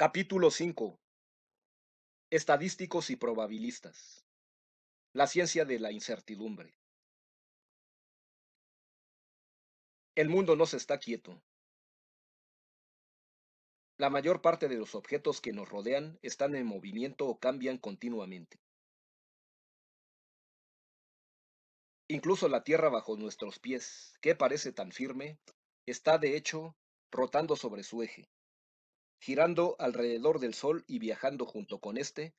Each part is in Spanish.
Capítulo 5. Estadísticos y probabilistas. La ciencia de la incertidumbre. El mundo no se está quieto. La mayor parte de los objetos que nos rodean están en movimiento o cambian continuamente. Incluso la tierra bajo nuestros pies, que parece tan firme, está de hecho rotando sobre su eje girando alrededor del Sol y viajando junto con éste,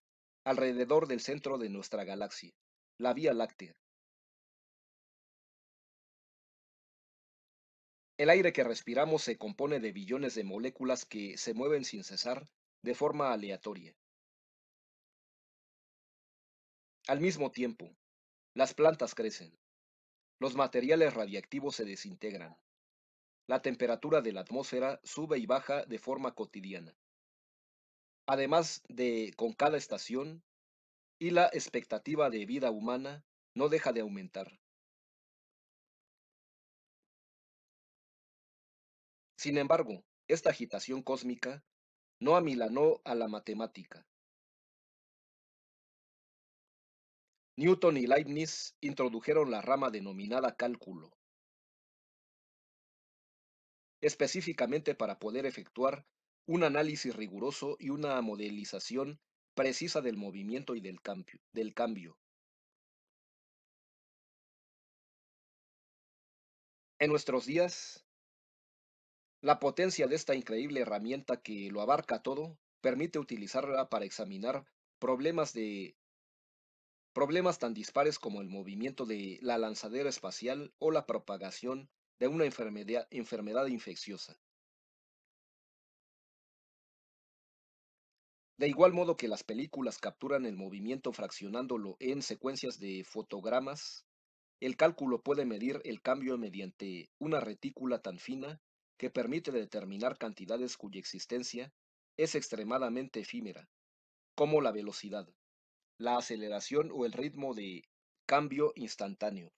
alrededor del centro de nuestra galaxia, la Vía Láctea. El aire que respiramos se compone de billones de moléculas que se mueven sin cesar de forma aleatoria. Al mismo tiempo, las plantas crecen, los materiales radiactivos se desintegran, la temperatura de la atmósfera sube y baja de forma cotidiana. Además de con cada estación, y la expectativa de vida humana no deja de aumentar. Sin embargo, esta agitación cósmica no amilanó a la matemática. Newton y Leibniz introdujeron la rama denominada cálculo, específicamente para poder efectuar un análisis riguroso y una modelización precisa del movimiento y del cambio. Del cambio. En nuestros días, la potencia de esta increíble herramienta que lo abarca todo permite utilizarla para examinar problemas de problemas tan dispares como el movimiento de la lanzadera espacial o la propagación de una enfermedad, enfermedad infecciosa. De igual modo que las películas capturan el movimiento fraccionándolo en secuencias de fotogramas, el cálculo puede medir el cambio mediante una retícula tan fina que permite determinar cantidades cuya existencia es extremadamente efímera, como la velocidad, la aceleración o el ritmo de cambio instantáneo.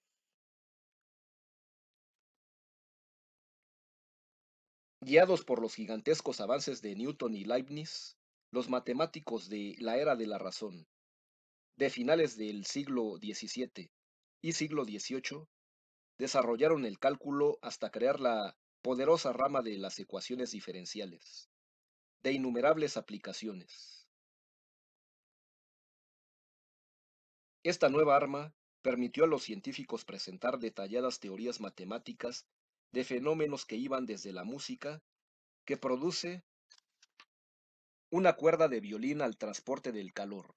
Guiados por los gigantescos avances de Newton y Leibniz, los matemáticos de la era de la razón, de finales del siglo XVII y siglo XVIII, desarrollaron el cálculo hasta crear la poderosa rama de las ecuaciones diferenciales, de innumerables aplicaciones. Esta nueva arma permitió a los científicos presentar detalladas teorías matemáticas de fenómenos que iban desde la música, que produce una cuerda de violín al transporte del calor,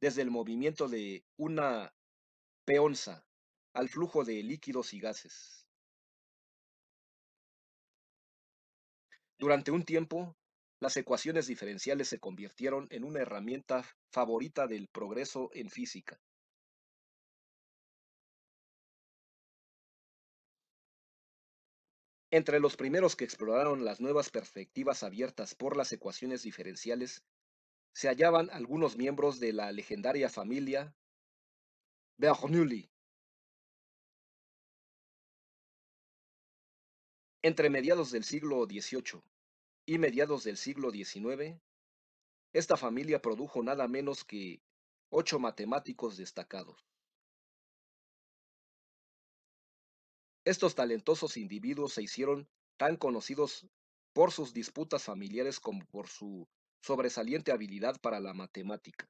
desde el movimiento de una peonza al flujo de líquidos y gases. Durante un tiempo, las ecuaciones diferenciales se convirtieron en una herramienta favorita del progreso en física. Entre los primeros que exploraron las nuevas perspectivas abiertas por las ecuaciones diferenciales se hallaban algunos miembros de la legendaria familia Bernoulli. Entre mediados del siglo XVIII y mediados del siglo XIX, esta familia produjo nada menos que ocho matemáticos destacados. Estos talentosos individuos se hicieron tan conocidos por sus disputas familiares como por su sobresaliente habilidad para la matemática.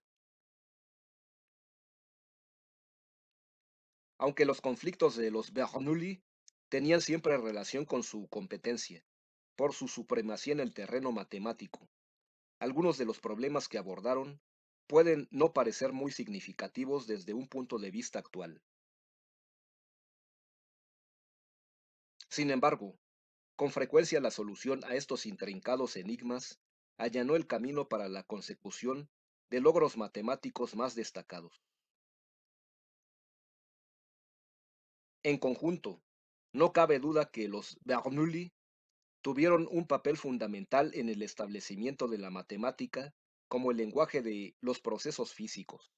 Aunque los conflictos de los Bernoulli tenían siempre relación con su competencia, por su supremacía en el terreno matemático, algunos de los problemas que abordaron pueden no parecer muy significativos desde un punto de vista actual. Sin embargo, con frecuencia la solución a estos intrincados enigmas allanó el camino para la consecución de logros matemáticos más destacados. En conjunto, no cabe duda que los Bernoulli tuvieron un papel fundamental en el establecimiento de la matemática como el lenguaje de los procesos físicos.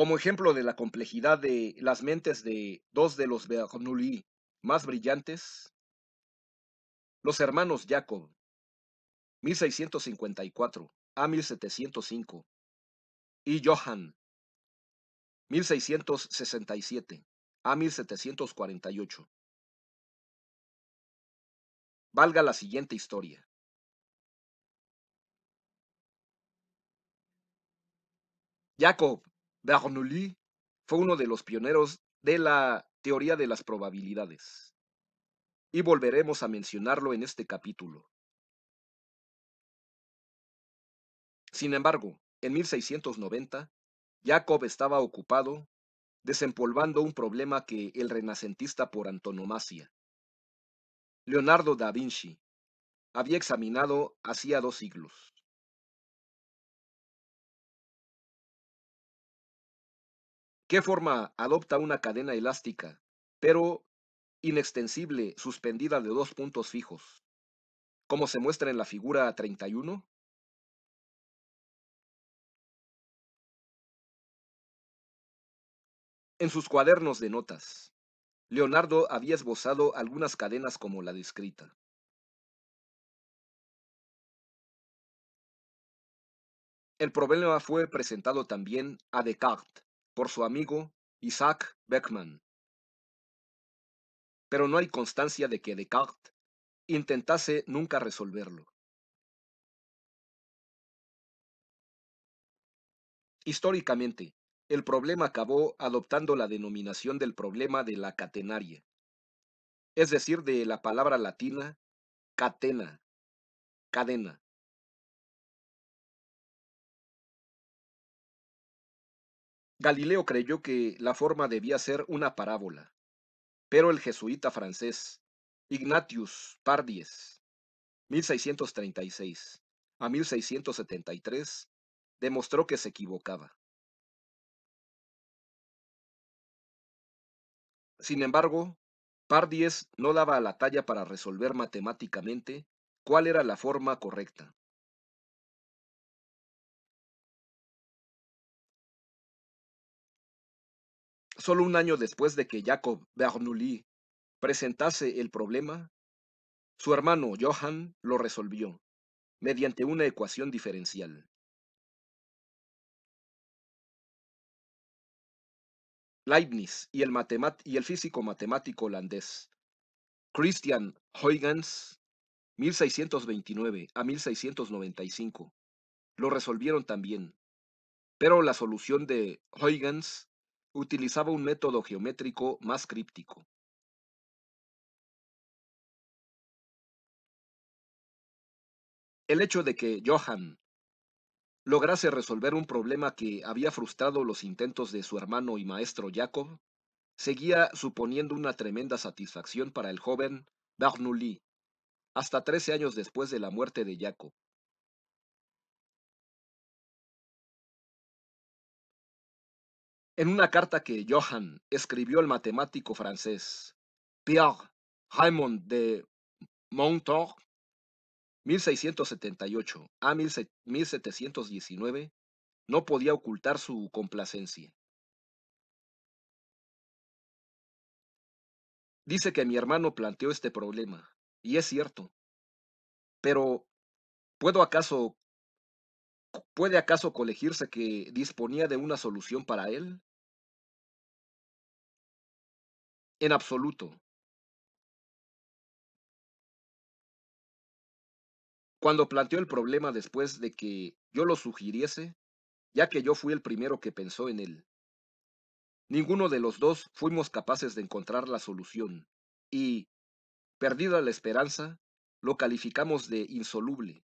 Como ejemplo de la complejidad de las mentes de dos de los Bernoulli más brillantes, los hermanos Jacob, 1654 a 1705, y Johann, 1667 a 1748. Valga la siguiente historia. Jacob Bernoulli fue uno de los pioneros de la teoría de las probabilidades. Y volveremos a mencionarlo en este capítulo. Sin embargo, en 1690, Jacob estaba ocupado desempolvando un problema que el renacentista por antonomasia, Leonardo da Vinci, había examinado hacía dos siglos. ¿Qué forma adopta una cadena elástica, pero inextensible, suspendida de dos puntos fijos? Como se muestra en la figura 31, En sus cuadernos de notas, Leonardo había esbozado algunas cadenas como la descrita. El problema fue presentado también a Descartes, por su amigo Isaac Beckman. Pero no hay constancia de que Descartes intentase nunca resolverlo. Históricamente, el problema acabó adoptando la denominación del problema de la catenaria, es decir, de la palabra latina catena, cadena Galileo creyó que la forma debía ser una parábola, pero el jesuita francés Ignatius Pardies, 1636 a 1673, demostró que se equivocaba. Sin embargo, Pardies no daba a la talla para resolver matemáticamente cuál era la forma correcta. Solo un año después de que Jacob Bernoulli presentase el problema, su hermano Johann lo resolvió mediante una ecuación diferencial. Leibniz y el, y el físico matemático holandés Christian Huygens, 1629 a 1695, lo resolvieron también, pero la solución de Huygens Utilizaba un método geométrico más críptico. El hecho de que Johann lograse resolver un problema que había frustrado los intentos de su hermano y maestro Jacob, seguía suponiendo una tremenda satisfacción para el joven Bernoulli, hasta 13 años después de la muerte de Jacob. En una carta que Johann escribió al matemático francés Pierre Raymond de Montor, 1678 a 1719, no podía ocultar su complacencia. Dice que mi hermano planteó este problema, y es cierto. Pero, ¿puedo acaso, ¿puede acaso colegirse que disponía de una solución para él? en absoluto. Cuando planteó el problema después de que yo lo sugiriese, ya que yo fui el primero que pensó en él, ninguno de los dos fuimos capaces de encontrar la solución y, perdida la esperanza, lo calificamos de insoluble,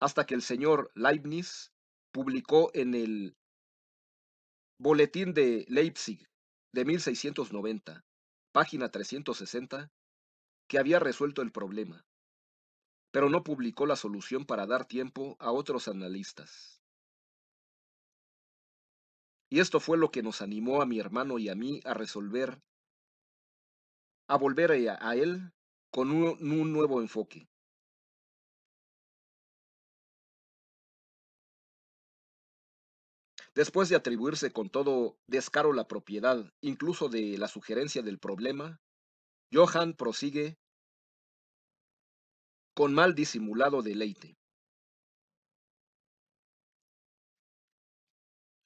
hasta que el señor Leibniz publicó en el Boletín de Leipzig de 1690, página 360, que había resuelto el problema, pero no publicó la solución para dar tiempo a otros analistas. Y esto fue lo que nos animó a mi hermano y a mí a resolver, a volver eh, a, él con un, nuevo enfoque. Después de atribuirse con todo descaro la propiedad, incluso de la sugerencia del problema, Johan prosigue con mal disimulado deleite.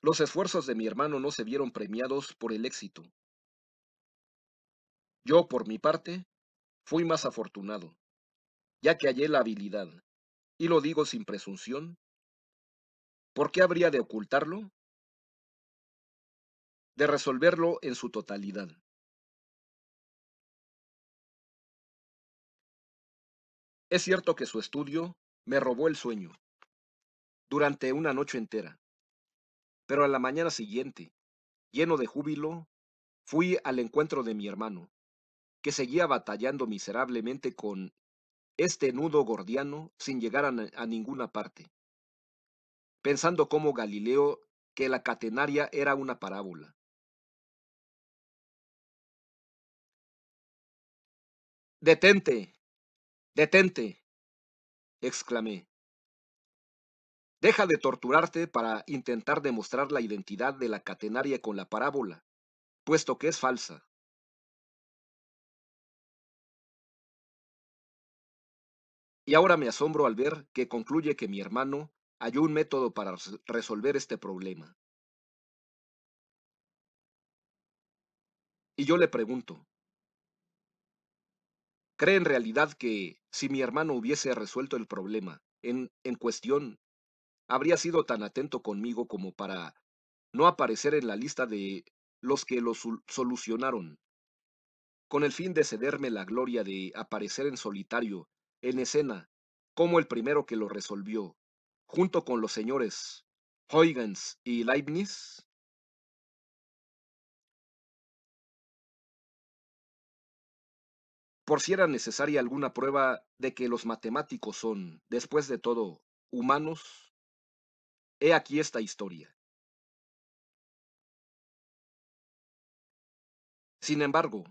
Los esfuerzos de mi hermano no se vieron premiados por el éxito. Yo, por mi parte, fui más afortunado, ya que hallé la habilidad, y lo digo sin presunción. ¿Por qué habría de ocultarlo? de resolverlo en su totalidad. Es cierto que su estudio me robó el sueño durante una noche entera, pero a la mañana siguiente, lleno de júbilo, fui al encuentro de mi hermano, que seguía batallando miserablemente con este nudo gordiano sin llegar a, a, ninguna parte, pensando como Galileo que la catenaria era una parábola, Detente, detente, exclamé. Deja de torturarte para intentar demostrar la identidad de la catenaria con la parábola, puesto que es falsa. Y ahora me asombro al ver que concluye que mi hermano halló un método para resolver este problema. Y yo le pregunto, Cree en realidad que si mi hermano hubiese resuelto el problema en, en cuestión, habría sido tan atento conmigo como para no aparecer en la lista de los que lo solucionaron, con el fin de cederme la gloria de aparecer en solitario, en escena, como el primero que lo resolvió, junto con los señores Huygens y Leibniz? por si era necesaria alguna prueba de que los matemáticos son, después de todo, humanos, he aquí esta historia. Sin embargo,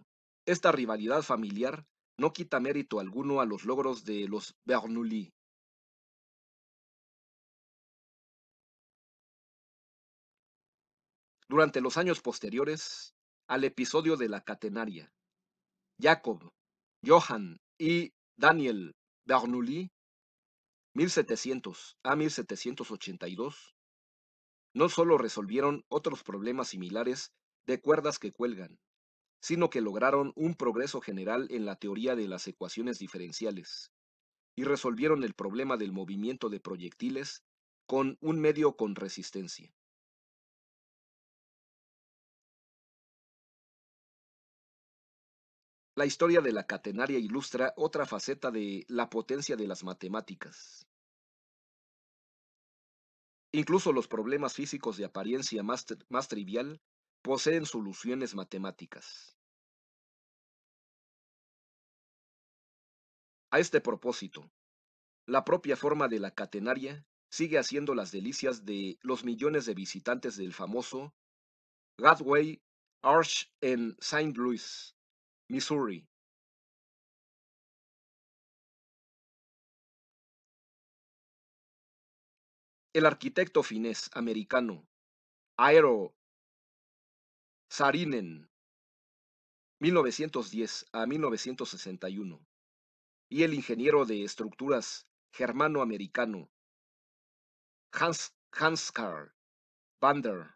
esta rivalidad familiar no quita mérito alguno a los logros de los Bernoulli. Durante los años posteriores al episodio de la catenaria, Jacob Johann y Daniel Bernoulli, 1700 a 1782, no solo resolvieron otros problemas similares de cuerdas que cuelgan, sino que lograron un progreso general en la teoría de las ecuaciones diferenciales y resolvieron el problema del movimiento de proyectiles con un medio con resistencia. La historia de la catenaria ilustra otra faceta de la potencia de las matemáticas. Incluso los problemas físicos de apariencia más, trivial poseen soluciones matemáticas. A este propósito, la propia forma de la catenaria sigue haciendo las delicias de los millones de visitantes del famoso Gateway Arch en St. Louis, missouri El arquitecto finés americano Aero Sarinen, 1910 a 1961 y el ingeniero de estructuras germano-americano Hans Hanskar Bander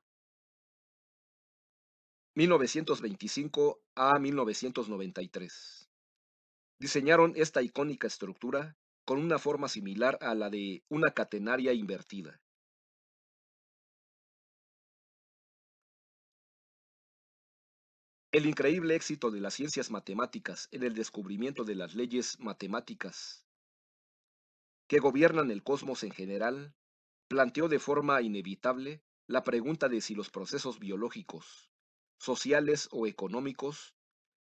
1925 a 1993. Diseñaron esta icónica estructura con una forma similar a la de una catenaria invertida. El increíble éxito de las ciencias matemáticas en el descubrimiento de las leyes matemáticas que gobiernan el cosmos en general planteó de forma inevitable la pregunta de si los procesos biológicos, sociales o económicos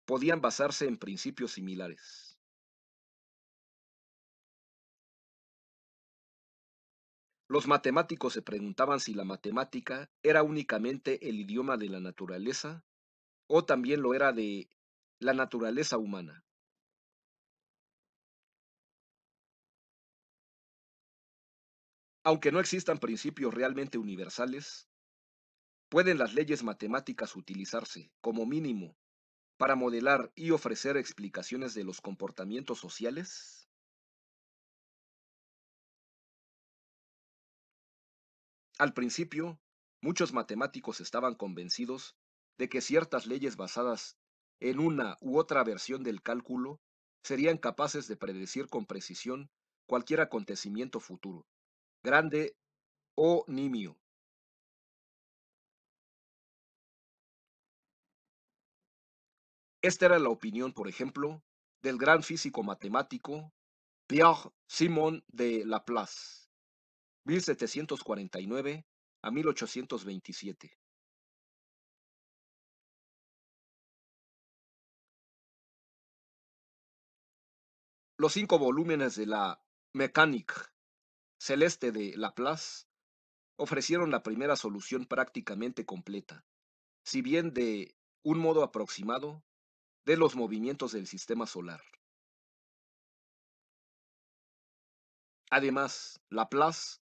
podían basarse en principios similares. Los matemáticos se preguntaban si la matemática era únicamente el idioma de la naturaleza o también lo era de la naturaleza humana. Aunque no existan principios realmente universales, pueden las leyes matemáticas utilizarse, como mínimo, para modelar y ofrecer explicaciones de los comportamientos sociales? Al principio, muchos matemáticos estaban convencidos de que ciertas leyes basadas en una u otra versión del cálculo serían capaces de predecir con precisión cualquier acontecimiento futuro, grande o nimio, Esta era la opinión, por ejemplo, del gran físico matemático Pierre Simon de Laplace, 1749 a 1827. Los cinco volúmenes de la mecánica celeste de Laplace ofrecieron la primera solución prácticamente completa, si bien de un modo aproximado de los movimientos del sistema solar. Además, Laplace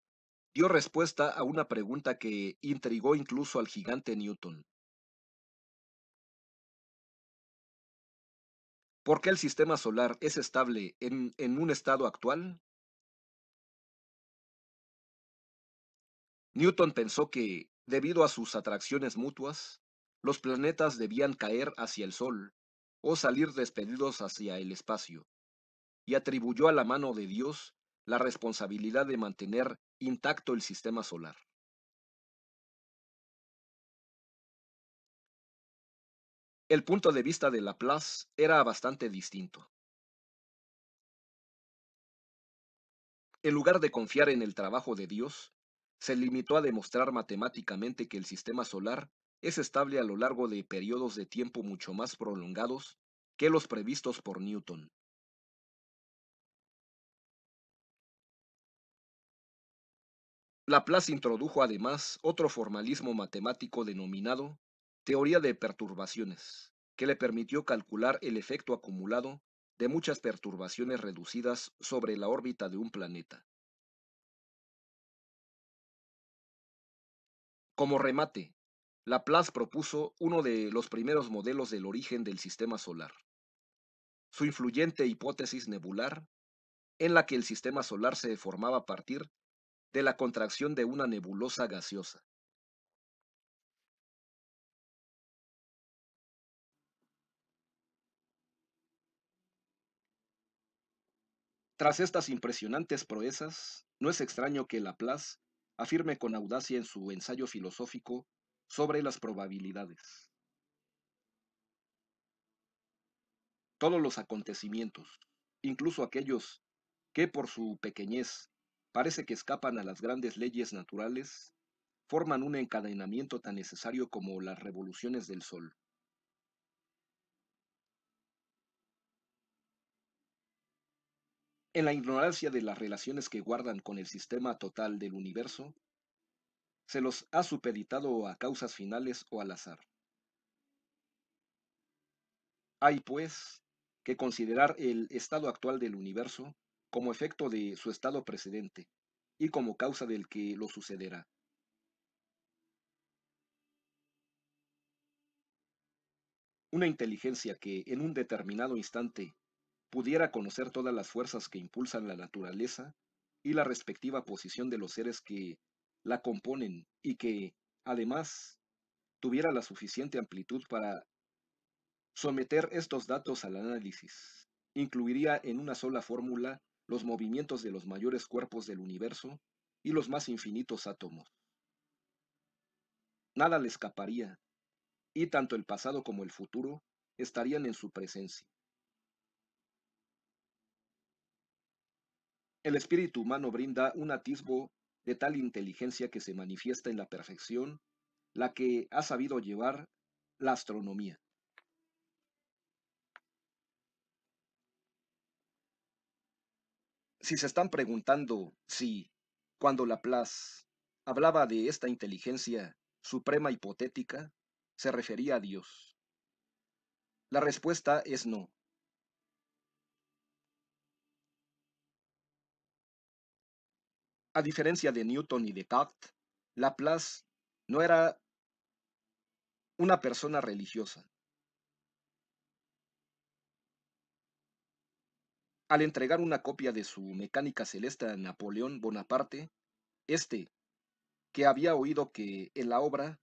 dio respuesta a una pregunta que intrigó incluso al gigante Newton. ¿Por qué el sistema solar es estable en, un estado actual? Newton pensó que, debido a sus atracciones mutuas, los planetas debían caer hacia el Sol, o salir despedidos hacia el espacio, y atribuyó a la mano de Dios la responsabilidad de mantener intacto el sistema solar. El punto de vista de Laplace era bastante distinto. En lugar de confiar en el trabajo de Dios, se limitó a demostrar matemáticamente que el sistema solar es estable a lo largo de periodos de tiempo mucho más prolongados que los previstos por Newton. Laplace introdujo además otro formalismo matemático denominado teoría de perturbaciones, que le permitió calcular el efecto acumulado de muchas perturbaciones reducidas sobre la órbita de un planeta. Como remate, Laplace propuso uno de los primeros modelos del origen del sistema solar, su influyente hipótesis nebular, en la que el sistema solar se formaba a partir de la contracción de una nebulosa gaseosa. Tras estas impresionantes proezas, no es extraño que Laplace afirme con audacia en su ensayo filosófico sobre las probabilidades. Todos los acontecimientos, incluso aquellos que por su pequeñez parece que escapan a las grandes leyes naturales, forman un encadenamiento tan necesario como las revoluciones del Sol. En la ignorancia de las relaciones que guardan con el sistema total del universo, se los ha supeditado a causas finales o al azar. Hay, pues, que considerar el estado actual del universo como efecto de su estado precedente y como causa del que lo sucederá. Una inteligencia que en un determinado instante pudiera conocer todas las fuerzas que impulsan la naturaleza y la respectiva posición de los seres que la componen y que además tuviera la suficiente amplitud para someter estos datos al análisis. Incluiría en una sola fórmula los movimientos de los mayores cuerpos del universo y los más infinitos átomos. Nada le escaparía, y tanto el pasado como el futuro estarían en su presencia. El espíritu humano brinda un atisbo de tal inteligencia que se manifiesta en la perfección, la que ha sabido llevar la astronomía. Si se están preguntando si, cuando Laplace hablaba de esta inteligencia suprema hipotética, se refería a Dios. La respuesta es no. A diferencia de Newton y de Descartes, Laplace no era una persona religiosa. Al entregar una copia de su Mecánica Celeste a Napoleón Bonaparte, este, que había oído que en la obra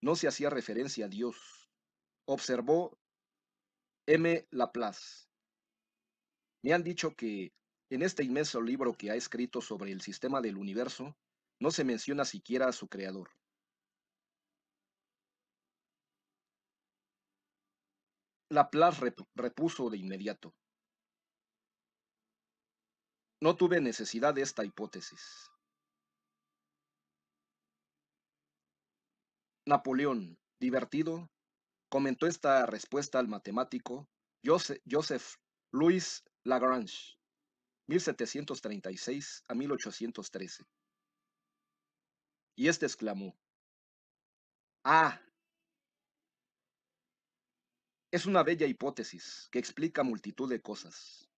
no se hacía referencia a Dios, observó M. Laplace. Me han dicho que en este inmenso libro que ha escrito sobre el sistema del universo, no se menciona siquiera a su creador. Laplace repuso de inmediato. No tuve necesidad de esta hipótesis. Napoleón, divertido, comentó esta respuesta al matemático Joseph Louis Lagrange. 1736 a 1813. Y este exclamó, Ah, es una bella hipótesis que explica multitud de cosas.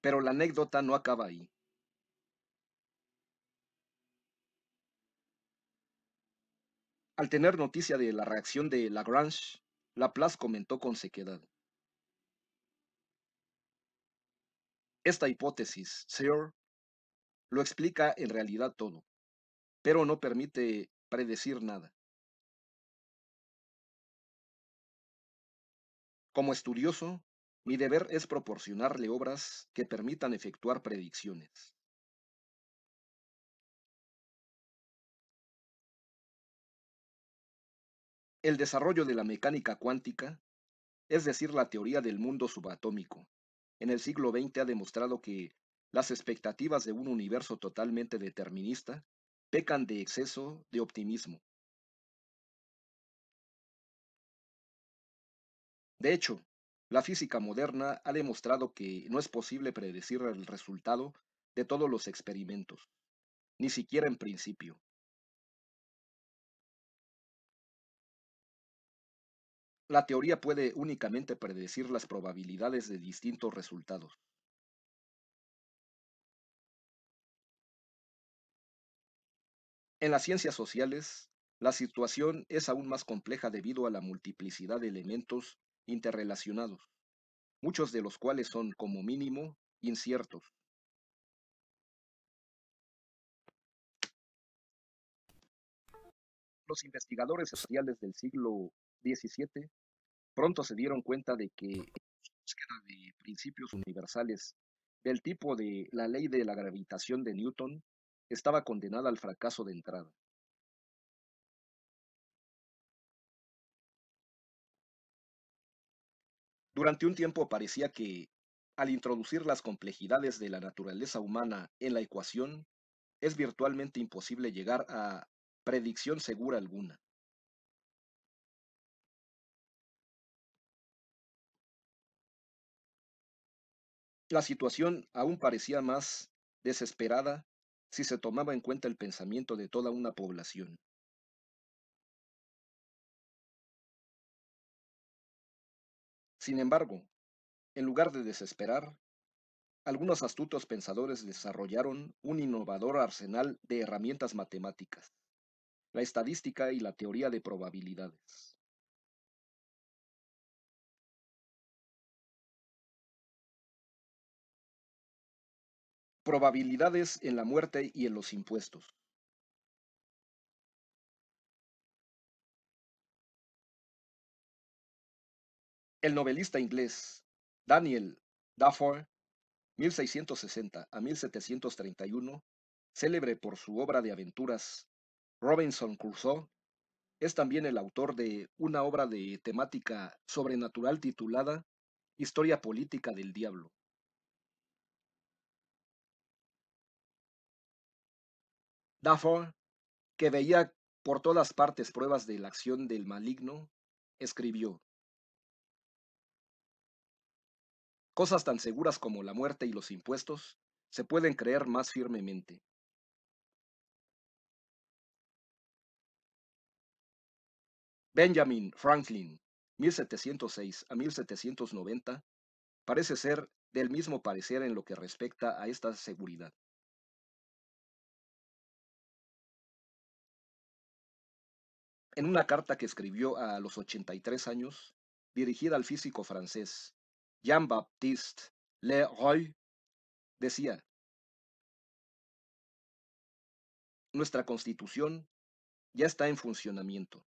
Pero la anécdota no acaba ahí. Al tener noticia de la reacción de Lagrange, Laplace comentó con sequedad. Esta hipótesis, Sir, lo explica en realidad todo, pero no permite predecir nada. Como estudioso, mi deber es proporcionarle obras que permitan efectuar predicciones. El desarrollo de la mecánica cuántica, es decir, la teoría del mundo subatómico, en el siglo XX ha demostrado que las expectativas de un universo totalmente determinista pecan de exceso de optimismo. De hecho, la física moderna ha demostrado que no es posible predecir el resultado de todos los experimentos, ni siquiera en principio. La teoría puede únicamente predecir las probabilidades de distintos resultados. En las ciencias sociales, la situación es aún más compleja debido a la multiplicidad de elementos interrelacionados, muchos de los cuales son, como mínimo, inciertos. Los investigadores sociales del siglo XVII pronto se dieron cuenta de que la eh, búsqueda de principios universales del tipo de la ley de la gravitación de Newton estaba condenada al fracaso de entrada. Durante un tiempo parecía que, al introducir las complejidades de la naturaleza humana en la ecuación, es virtualmente imposible llegar a predicción segura alguna. La situación aún parecía más desesperada si se tomaba en cuenta el pensamiento de toda una población. Sin embargo, en lugar de desesperar, algunos astutos pensadores desarrollaron un innovador arsenal de herramientas matemáticas, la estadística y la teoría de probabilidades. Probabilidades en la muerte y en los impuestos. El novelista inglés Daniel Dafoe, 1660 a 1731, célebre por su obra de aventuras Robinson Crusoe, es también el autor de una obra de temática sobrenatural titulada Historia Política del Diablo. Duffer, que veía por todas partes pruebas de la acción del maligno, escribió, Cosas tan seguras como la muerte y los impuestos se pueden creer más firmemente. Benjamin Franklin, 1706 a 1790, parece ser del mismo parecer en lo que respecta a esta seguridad. en una carta que escribió a los 83 años, dirigida al físico francés Jean-Baptiste Le Roy, decía, Nuestra constitución ya está en funcionamiento.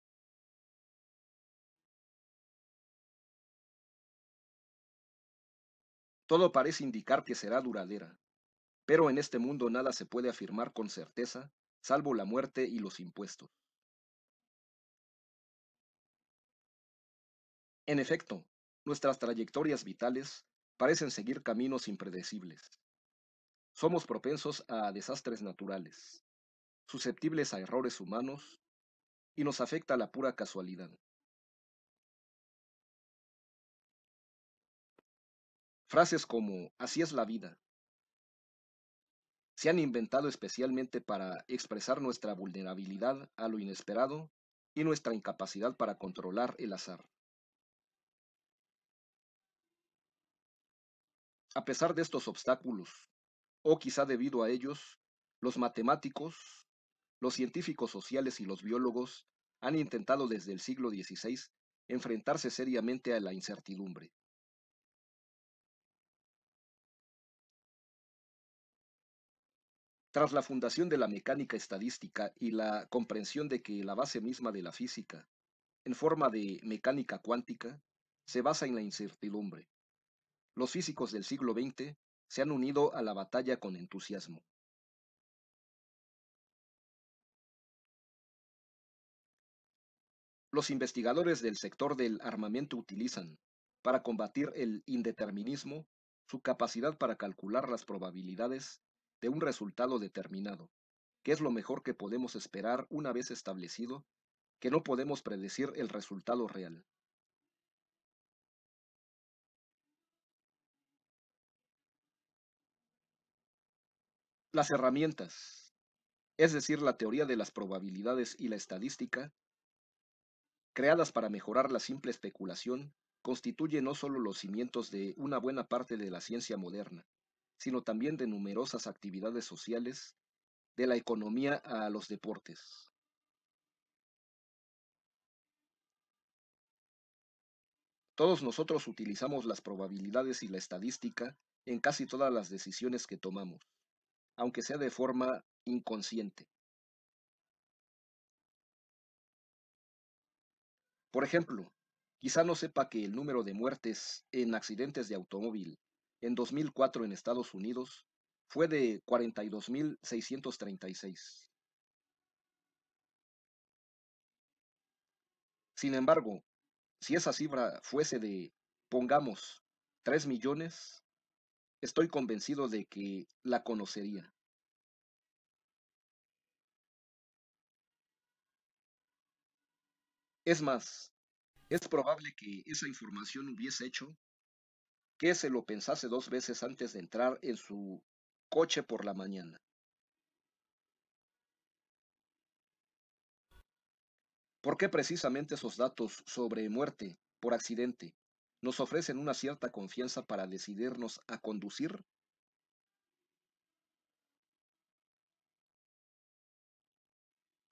Todo parece indicar que será duradera, pero en este mundo nada se puede afirmar con certeza, salvo la muerte y los impuestos. En efecto, nuestras trayectorias vitales parecen seguir caminos impredecibles. Somos propensos a desastres naturales, susceptibles a errores humanos, y nos afecta la pura casualidad. Frases como así es la vida se han inventado especialmente para expresar nuestra vulnerabilidad a lo inesperado y nuestra incapacidad para controlar el azar. A pesar de estos obstáculos, o quizá debido a ellos, los matemáticos, los científicos sociales y los biólogos han intentado desde el siglo XVI enfrentarse seriamente a la incertidumbre. Tras la fundación de la mecánica estadística y la comprensión de que la base misma de la física, en forma de mecánica cuántica, se basa en la incertidumbre los físicos del siglo XX se han unido a la batalla con entusiasmo. Los investigadores del sector del armamento utilizan, para combatir el indeterminismo, su capacidad para calcular las probabilidades de un resultado determinado, que es lo mejor que podemos esperar una vez establecido que no podemos predecir el resultado real. Las herramientas, es decir, la teoría de las probabilidades y la estadística, creadas para mejorar la simple especulación, constituyen no solo los cimientos de una buena parte de la ciencia moderna, sino también de numerosas actividades sociales, de la economía a los deportes. Todos nosotros utilizamos las probabilidades y la estadística en casi todas las decisiones que tomamos aunque sea de forma inconsciente. Por ejemplo, quizá no sepa que el número de muertes en accidentes de automóvil en 2004 en Estados Unidos fue de 42.636. Sin embargo, si esa cifra fuese de, pongamos, 3 millones, Estoy convencido de que la conocería. Es más, es probable que esa información hubiese hecho que se lo pensase dos veces antes de entrar en su coche por la mañana. ¿Por qué precisamente esos datos sobre muerte por accidente nos ofrecen una cierta confianza para decidirnos a conducir?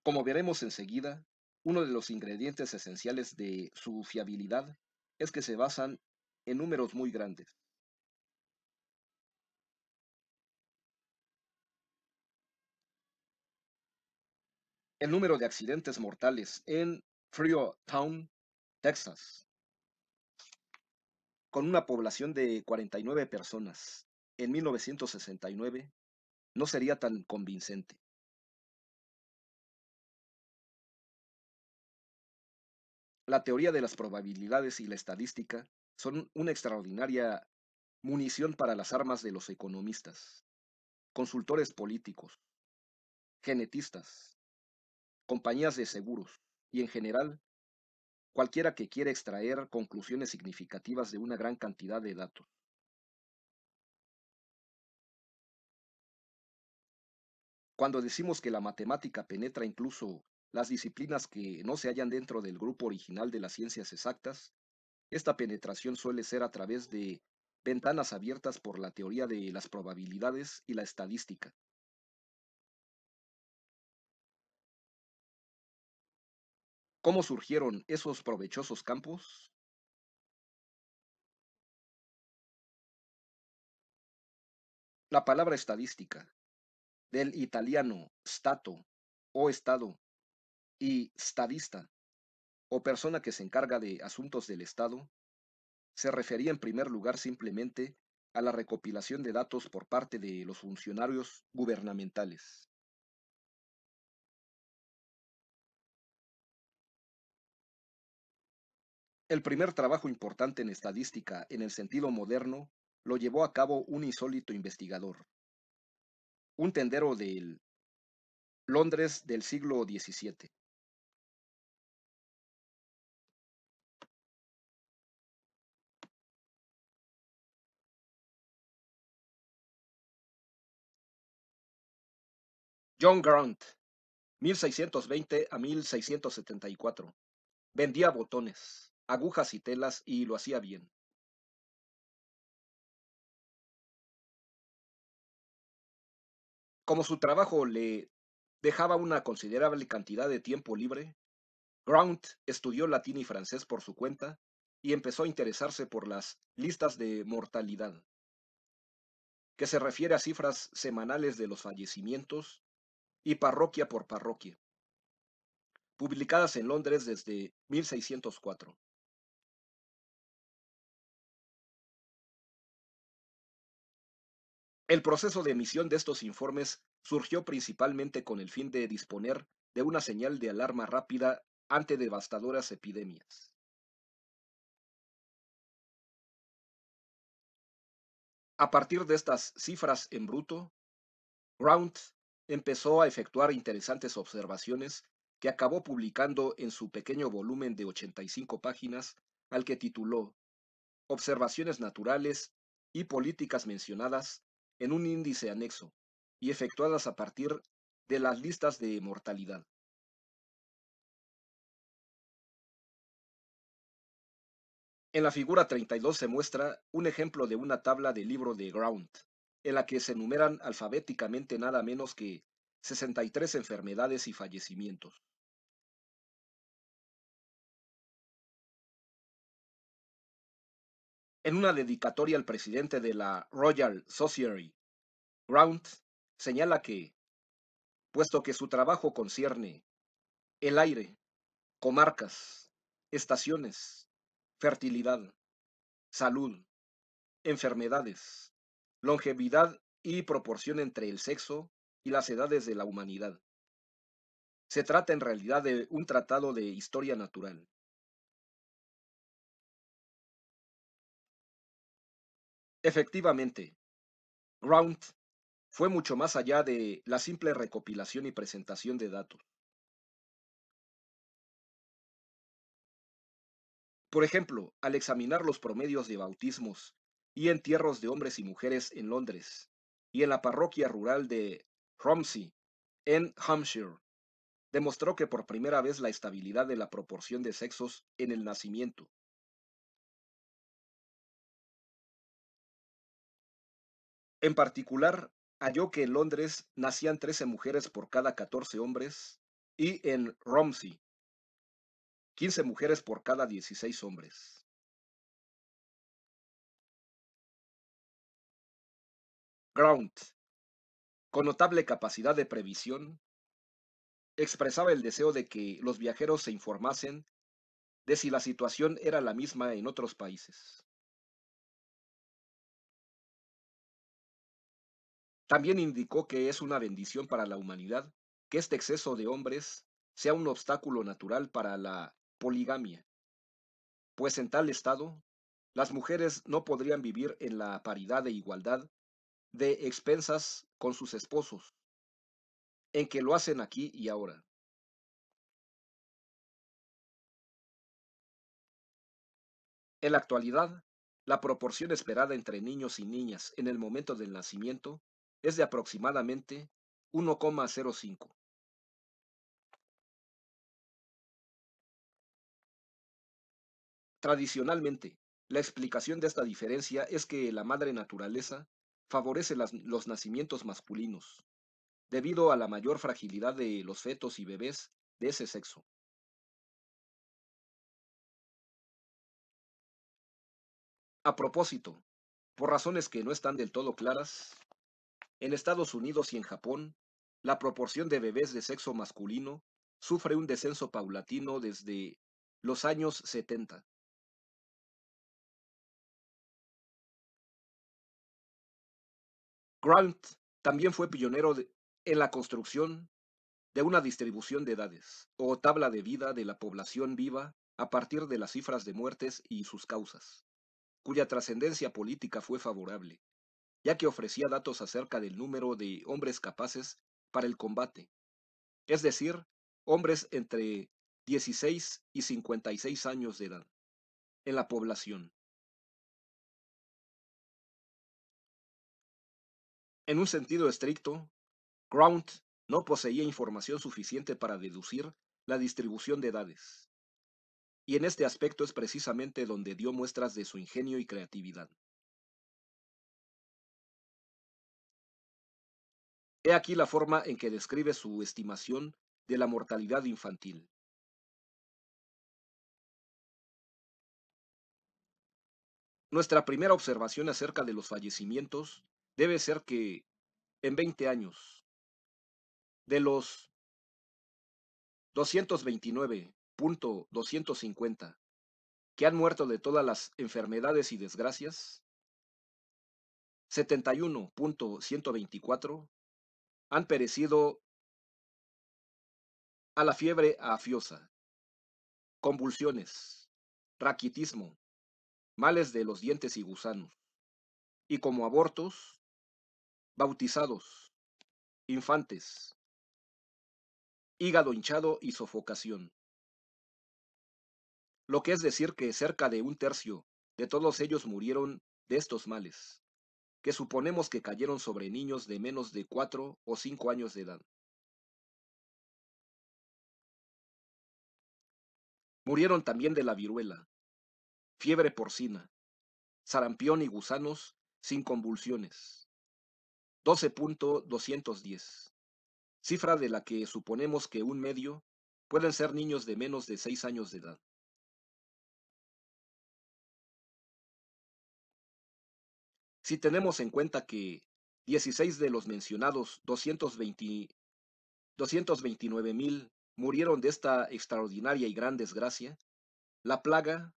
Como veremos enseguida, uno de los ingredientes esenciales de su fiabilidad es que se basan en números muy grandes. El número de accidentes mortales en Frio Town, Texas, con una población de 49 personas en 1969 no sería tan convincente. La teoría de las probabilidades y la estadística son una extraordinaria munición para las armas de los economistas, consultores políticos, genetistas, compañías de seguros y en general cualquiera que quiera extraer conclusiones significativas de una gran cantidad de datos. Cuando decimos que la matemática penetra incluso las disciplinas que no se hallan dentro del grupo original de las ciencias exactas, esta penetración suele ser a través de ventanas abiertas por la teoría de las probabilidades y la estadística, ¿Cómo surgieron esos provechosos campos? La palabra estadística, del italiano stato o estado y stadista, o persona que se encarga de asuntos del Estado, se refería en primer lugar simplemente a la recopilación de datos por parte de los funcionarios gubernamentales. El primer trabajo importante en estadística en el sentido moderno lo llevó a cabo un insólito investigador, un tendero del Londres del siglo XVII. John Grant, 1620 a 1674. Vendía botones agujas y telas y lo hacía bien. Como su trabajo le dejaba una considerable cantidad de tiempo libre, Grant estudió latín y francés por su cuenta y empezó a interesarse por las listas de mortalidad, que se refiere a cifras semanales de los fallecimientos y parroquia por parroquia, publicadas en Londres desde 1604. El proceso de emisión de estos informes surgió principalmente con el fin de disponer de una señal de alarma rápida ante devastadoras epidemias. A partir de estas cifras en bruto, Round empezó a efectuar interesantes observaciones que acabó publicando en su pequeño volumen de 85 páginas al que tituló Observaciones Naturales y Políticas Mencionadas en un índice anexo y efectuadas a partir de las listas de mortalidad. En la figura 32 se muestra un ejemplo de una tabla de libro de Ground, en la que se enumeran alfabéticamente nada menos que 63 enfermedades y fallecimientos. En una dedicatoria al presidente de la Royal Society, Grant señala que, puesto que su trabajo concierne el aire, comarcas, estaciones, fertilidad, salud, enfermedades, longevidad y proporción entre el sexo y las edades de la humanidad. Se trata en realidad de un tratado de historia natural, Efectivamente, Ground fue mucho más allá de la simple recopilación y presentación de datos. Por ejemplo, al examinar los promedios de bautismos y entierros de hombres y mujeres en Londres y en la parroquia rural de Romsey, en Hampshire, demostró que por primera vez la estabilidad de la proporción de sexos en el nacimiento En particular, halló que en Londres nacían 13 mujeres por cada 14 hombres y en Romsey 15 mujeres por cada 16 hombres. Grant, con notable capacidad de previsión, expresaba el deseo de que los viajeros se informasen de si la situación era la misma en otros países. También indicó que es una bendición para la humanidad que este exceso de hombres sea un obstáculo natural para la poligamia, pues en tal estado, las mujeres no podrían vivir en la paridad de igualdad de expensas con sus esposos, en que lo hacen aquí y ahora. En la actualidad, la proporción esperada entre niños y niñas en el momento del nacimiento es de aproximadamente 1,05. Tradicionalmente, la explicación de esta diferencia es que la madre naturaleza favorece los nacimientos masculinos, debido a la mayor fragilidad de los fetos y bebés de ese sexo. A propósito, por razones que no están del todo claras, en Estados Unidos y en Japón, la proporción de bebés de sexo masculino sufre un descenso paulatino desde los años 70. Grant también fue pionero en la construcción de una distribución de edades o tabla de vida de la población viva a partir de las cifras de muertes y sus causas, cuya trascendencia política fue favorable, ya que ofrecía datos acerca del número de hombres capaces para el combate, es decir, hombres entre 16 y 56 años de edad, en la población. En un sentido estricto, Ground no poseía información suficiente para deducir la distribución de edades. Y en este aspecto es precisamente donde dio muestras de su ingenio y creatividad. He aquí la forma en que describe su estimación de la mortalidad infantil. Nuestra primera observación acerca de los fallecimientos debe ser que en 20 años, de los 229.250 que han muerto de todas las enfermedades y desgracias, 71.124 han perecido a la fiebre afiosa, convulsiones, raquitismo, males de los dientes y gusanos, y como abortos, bautizados, infantes, hígado hinchado y sofocación. Lo que es decir que cerca de un tercio de todos ellos murieron de estos males que suponemos que cayeron sobre niños de menos de cuatro o cinco años de edad. Murieron también de la viruela, fiebre porcina, sarampión y gusanos sin convulsiones. 12.210. Cifra de la que suponemos que un medio pueden ser niños de menos de seis años de edad. Si tenemos en cuenta que 16 de los mencionados 229 mil murieron de esta extraordinaria y gran desgracia, la plaga,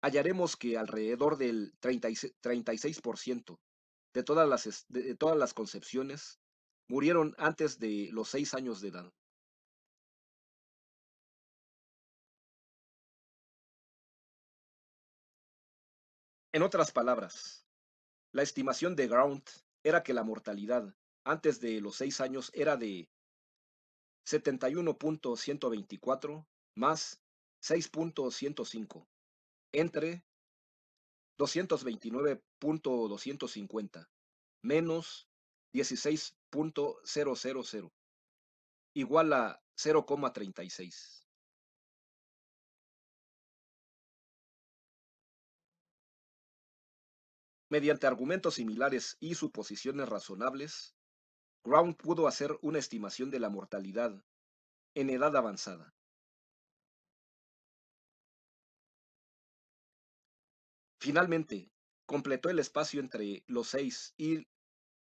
hallaremos que alrededor del 36% de todas, las, de todas las concepciones murieron antes de los 6 años de edad. En otras palabras, la estimación de Ground era que la mortalidad antes de los seis años era de 71.124 más 6.105 entre 229.250 menos 16.000 igual a 0,36. Mediante argumentos similares y suposiciones razonables, Ground pudo hacer una estimación de la mortalidad en edad avanzada. Finalmente, completó el espacio entre los 6 y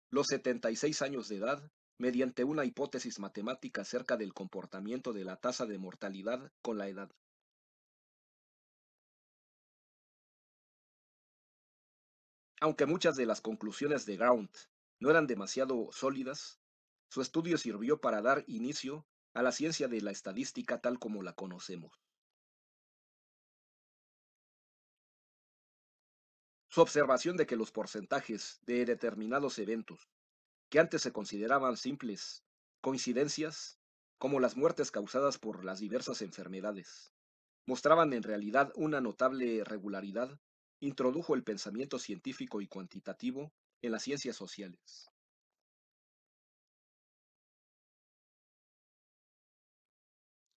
los 76 años de edad mediante una hipótesis matemática acerca del comportamiento de la tasa de mortalidad con la edad. Aunque muchas de las conclusiones de Ground no eran demasiado sólidas, su estudio sirvió para dar inicio a la ciencia de la estadística tal como la conocemos. Su observación de que los porcentajes de determinados eventos, que antes se consideraban simples coincidencias, como las muertes causadas por las diversas enfermedades, mostraban en realidad una notable regularidad introdujo el pensamiento científico y cuantitativo en las ciencias sociales.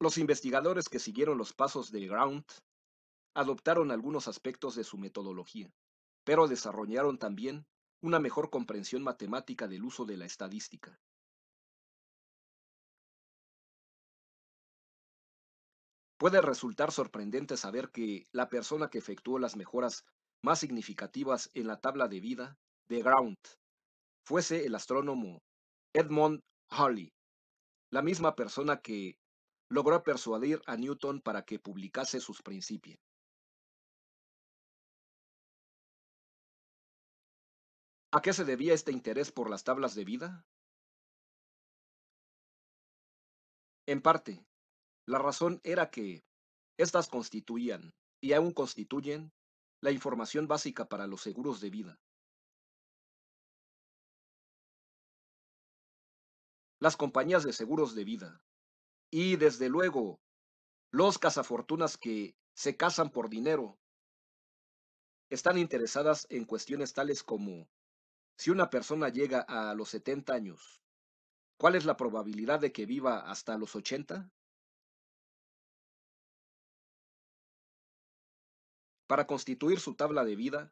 Los investigadores que siguieron los pasos de Ground adoptaron algunos aspectos de su metodología, pero desarrollaron también una mejor comprensión matemática del uso de la estadística. Puede resultar sorprendente saber que la persona que efectuó las mejoras más significativas en la tabla de vida de Ground fuese el astrónomo Edmund Halley, la misma persona que logró persuadir a Newton para que publicase sus principios. ¿A qué se debía este interés por las tablas de vida? En parte, la razón era que éstas constituían, y aún constituyen, la información básica para los seguros de vida. Las compañías de seguros de vida. Y desde luego, los cazafortunas que se casan por dinero están interesadas en cuestiones tales como si una persona llega a los 70 años, ¿cuál es la probabilidad de que viva hasta los 80? Para constituir su tabla de vida,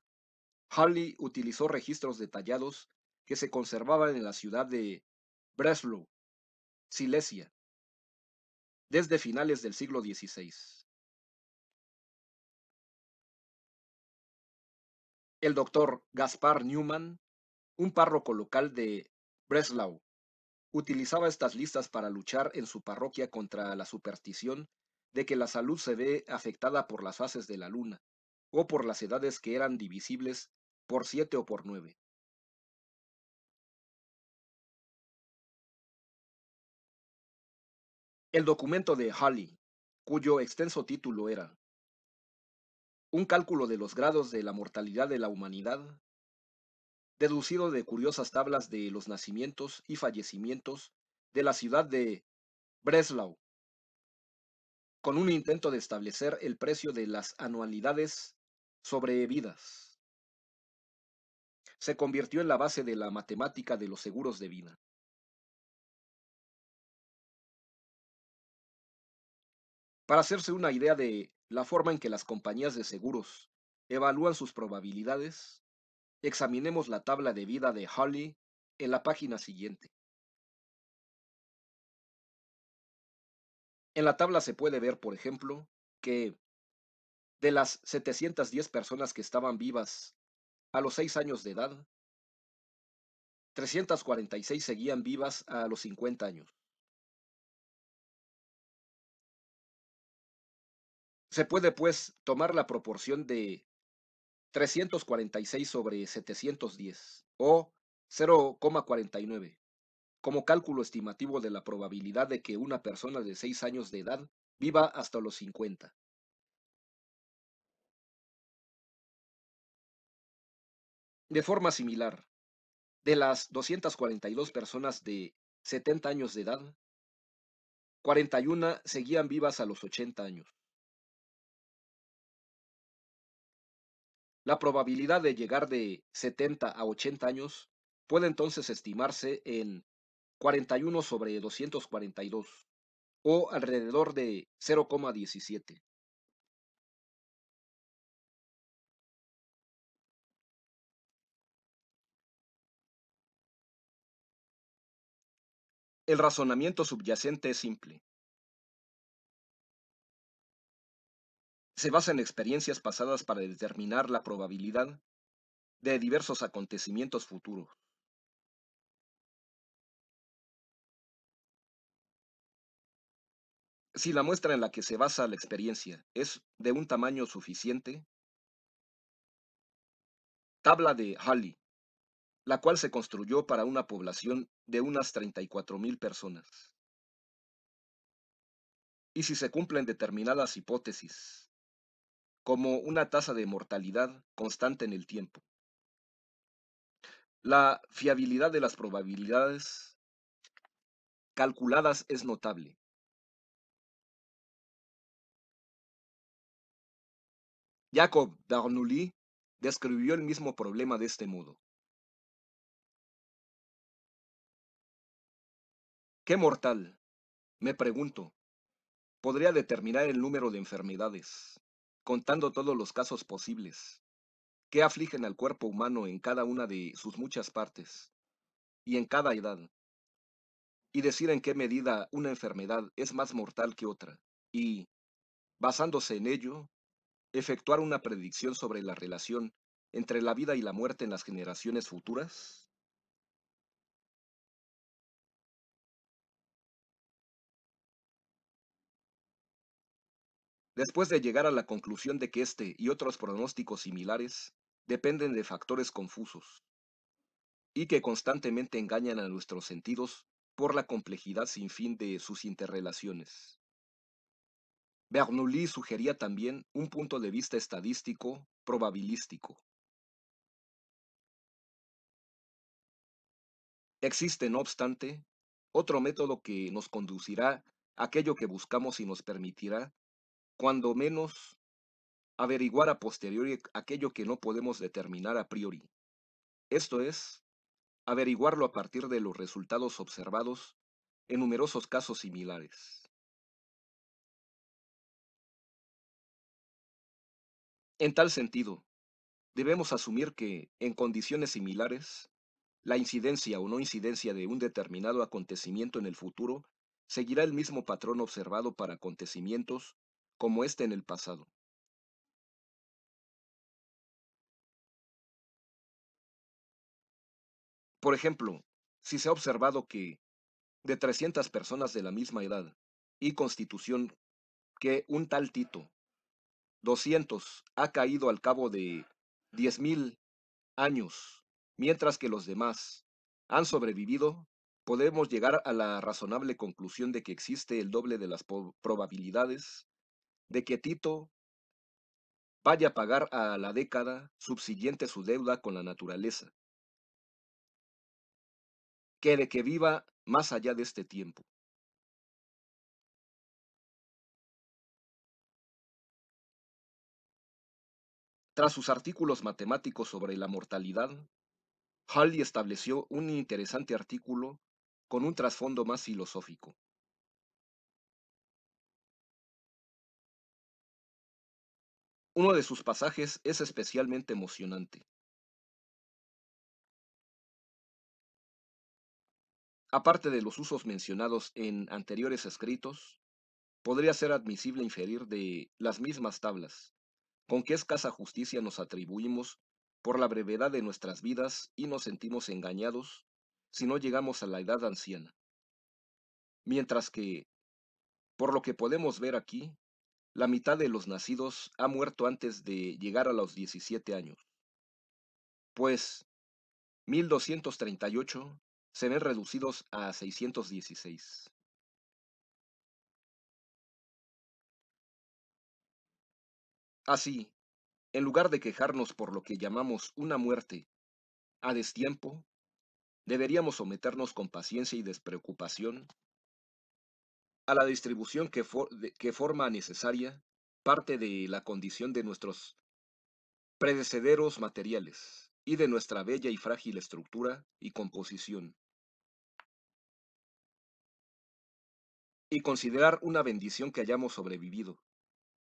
Harley utilizó registros detallados que se conservaban en la ciudad de Breslau, Silesia, desde finales del siglo XVI. El doctor Gaspar Newman, un párroco local de Breslau, utilizaba estas listas para luchar en su parroquia contra la superstición de que la salud se ve afectada por las fases de la luna o por las edades que eran divisibles por siete o por nueve. El documento de Halley, cuyo extenso título era Un cálculo de los grados de la mortalidad de la humanidad, deducido de curiosas tablas de los nacimientos y fallecimientos de la ciudad de Breslau, con un intento de establecer el precio de las anualidades sobre vidas. Se convirtió en la base de la matemática de los seguros de vida. Para hacerse una idea de la forma en que las compañías de seguros evalúan sus probabilidades, examinemos la tabla de vida de Hawley en la página siguiente. En la tabla se puede ver, por ejemplo, que de las 710 personas que estaban vivas a los 6 años de edad, 346 seguían vivas a los 50 años. Se puede, pues, tomar la proporción de 346 sobre 710 o 0,49 como cálculo estimativo de la probabilidad de que una persona de 6 años de edad viva hasta los 50. De forma similar, de las 242 personas de 70 años de edad, 41 seguían vivas a los 80 años. La probabilidad de llegar de 70 a 80 años puede entonces estimarse en 41 sobre 242 o alrededor de 0,17. El razonamiento subyacente es simple. Se basa en experiencias pasadas para determinar la probabilidad de diversos acontecimientos futuros. Si la muestra en la que se basa la experiencia es de un tamaño suficiente, tabla de Halley la cual se construyó para una población de unas 34.000 personas. Y si se cumplen determinadas hipótesis, como una tasa de mortalidad constante en el tiempo, la fiabilidad de las probabilidades calculadas es notable. Jacob Bernoulli describió el mismo problema de este modo. ¿Qué mortal, me pregunto, podría determinar el número de enfermedades, contando todos los casos posibles, que afligen al cuerpo humano en cada una de sus muchas partes y en cada edad, y decir en qué medida una enfermedad es más mortal que otra, y, basándose en ello, efectuar una predicción sobre la relación entre la vida y la muerte en las generaciones futuras? Después de llegar a la conclusión de que este y otros pronósticos similares dependen de factores confusos y que constantemente engañan a nuestros sentidos por la complejidad sin fin de sus interrelaciones. Bernoulli sugería también un punto de vista estadístico probabilístico. Existe, no obstante, otro método que nos conducirá a aquello que buscamos y nos permitirá cuando menos averiguar a posteriori aquello que no podemos determinar a priori. Esto es, averiguarlo a partir de los resultados observados en numerosos casos similares. En tal sentido, debemos asumir que, en condiciones similares, la incidencia o no incidencia de un determinado acontecimiento en el futuro seguirá el mismo patrón observado para acontecimientos como este en el pasado. Por ejemplo, si se ha observado que de 300 personas de la misma edad y constitución que un tal Tito, 200 ha caído al cabo de 10.000 años, mientras que los demás han sobrevivido, podemos llegar a la razonable conclusión de que existe el doble de las probabilidades de que Tito vaya a pagar a la década subsiguiente su deuda con la naturaleza, que de que viva más allá de este tiempo. Tras sus artículos matemáticos sobre la mortalidad, Halley estableció un interesante artículo con un trasfondo más filosófico. Uno de sus pasajes es especialmente emocionante. Aparte de los usos mencionados en anteriores escritos, podría ser admisible inferir de las mismas tablas con qué escasa justicia nos atribuimos por la brevedad de nuestras vidas y nos sentimos engañados si no llegamos a la edad anciana. Mientras que, por lo que podemos ver aquí, la mitad de los nacidos ha muerto antes de llegar a los 17 años. Pues, 1238 se ven reducidos a 616. Así, en lugar de quejarnos por lo que llamamos una muerte a destiempo, deberíamos someternos con paciencia y despreocupación a la distribución que, forma necesaria parte de la condición de nuestros predecederos materiales y de nuestra bella y frágil estructura y composición. Y considerar una bendición que hayamos sobrevivido,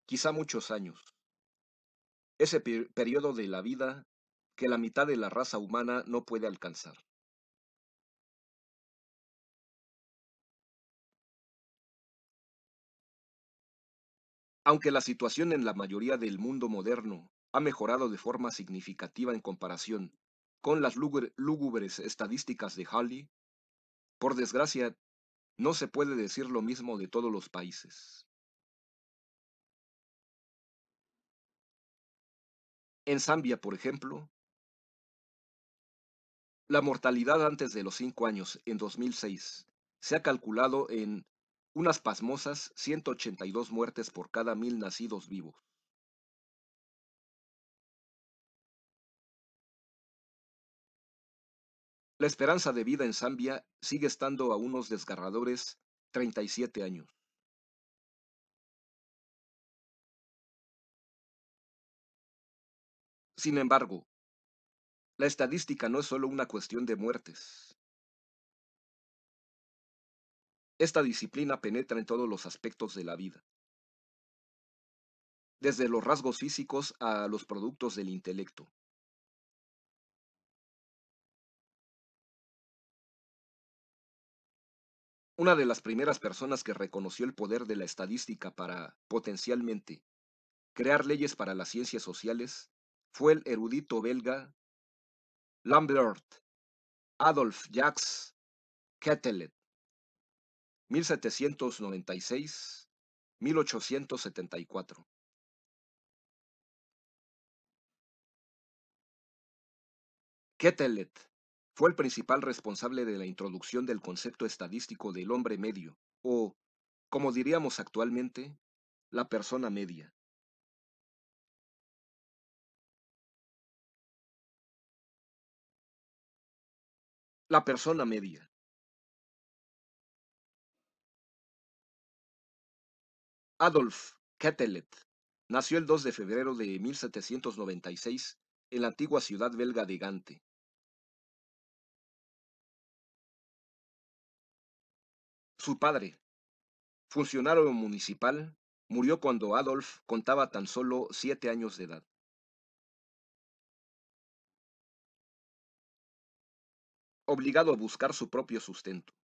quizá muchos años. Ese periodo de la vida que la mitad de la raza humana no puede alcanzar. Aunque la situación en la mayoría del mundo moderno ha mejorado de forma significativa en comparación con las lúgubres estadísticas de Halley, por desgracia, no se puede decir lo mismo de todos los países. En Zambia, por ejemplo, la mortalidad antes de los cinco años en 2006 se ha calculado en unas pasmosas 182 muertes por cada mil nacidos vivos. La esperanza de vida en Zambia sigue estando a unos desgarradores 37 años. Sin embargo, la estadística no es solo una cuestión de muertes, esta disciplina penetra en todos los aspectos de la vida, desde los rasgos físicos a los productos del intelecto. Una de las primeras personas que reconoció el poder de la estadística para, potencialmente, crear leyes para las ciencias sociales fue el erudito belga Lambert Adolf Jacques Kettelet. 1796, 1874. Ketelet fue el principal responsable de la introducción del concepto estadístico del hombre medio, o, como diríamos actualmente, la persona media. La persona media Adolf Ketelet nació el 2 de febrero de 1796 en la antigua ciudad belga de Gante. Su padre, funcionario municipal, murió cuando Adolf contaba tan solo siete años de edad. Obligado a buscar su propio sustento.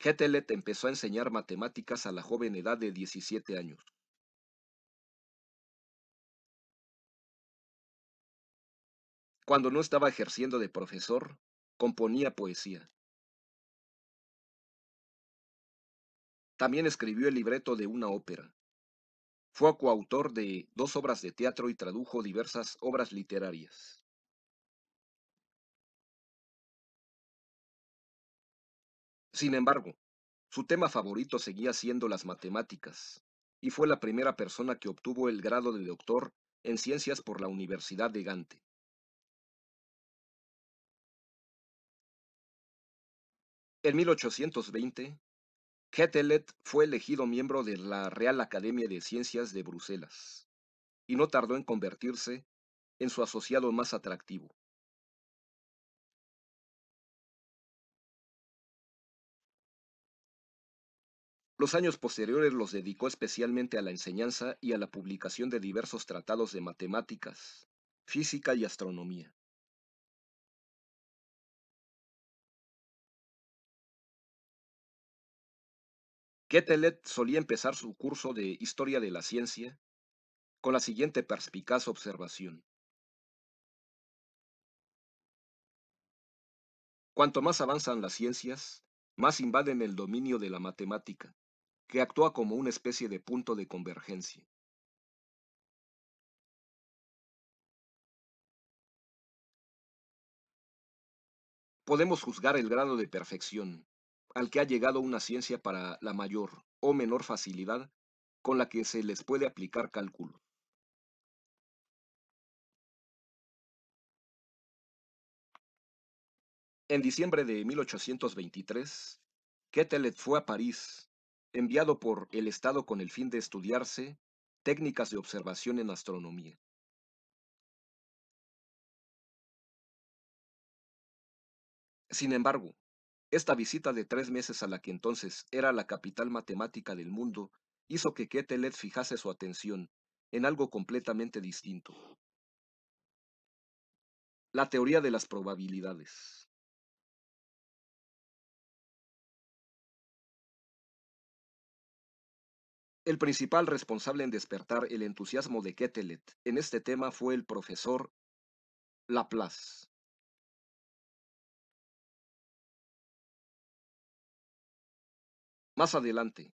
Quetelet empezó a enseñar matemáticas a la joven edad de 17 años. Cuando no estaba ejerciendo de profesor, componía poesía. También escribió el libreto de una ópera. Fue coautor de dos obras de teatro y tradujo diversas obras literarias. Sin embargo, su tema favorito seguía siendo las matemáticas, y fue la primera persona que obtuvo el grado de doctor en ciencias por la Universidad de Gante. En 1820, Quetelet fue elegido miembro de la Real Academia de Ciencias de Bruselas, y no tardó en convertirse en su asociado más atractivo. Los años posteriores los dedicó especialmente a la enseñanza y a la publicación de diversos tratados de matemáticas, física y astronomía. Ketelet solía empezar su curso de Historia de la Ciencia con la siguiente perspicaz observación. Cuanto más avanzan las ciencias, más invaden el dominio de la matemática que actúa como una especie de punto de convergencia. Podemos juzgar el grado de perfección al que ha llegado una ciencia para la mayor o menor facilidad con la que se les puede aplicar cálculo. En diciembre de 1823, Ketelet fue a París enviado por el Estado con el fin de estudiarse técnicas de observación en astronomía. Sin embargo, esta visita de tres meses a la que entonces era la capital matemática del mundo hizo que Ketelet fijase su atención en algo completamente distinto. La teoría de las probabilidades. El principal responsable en despertar el entusiasmo de Ketelet en este tema fue el profesor Laplace. Más adelante,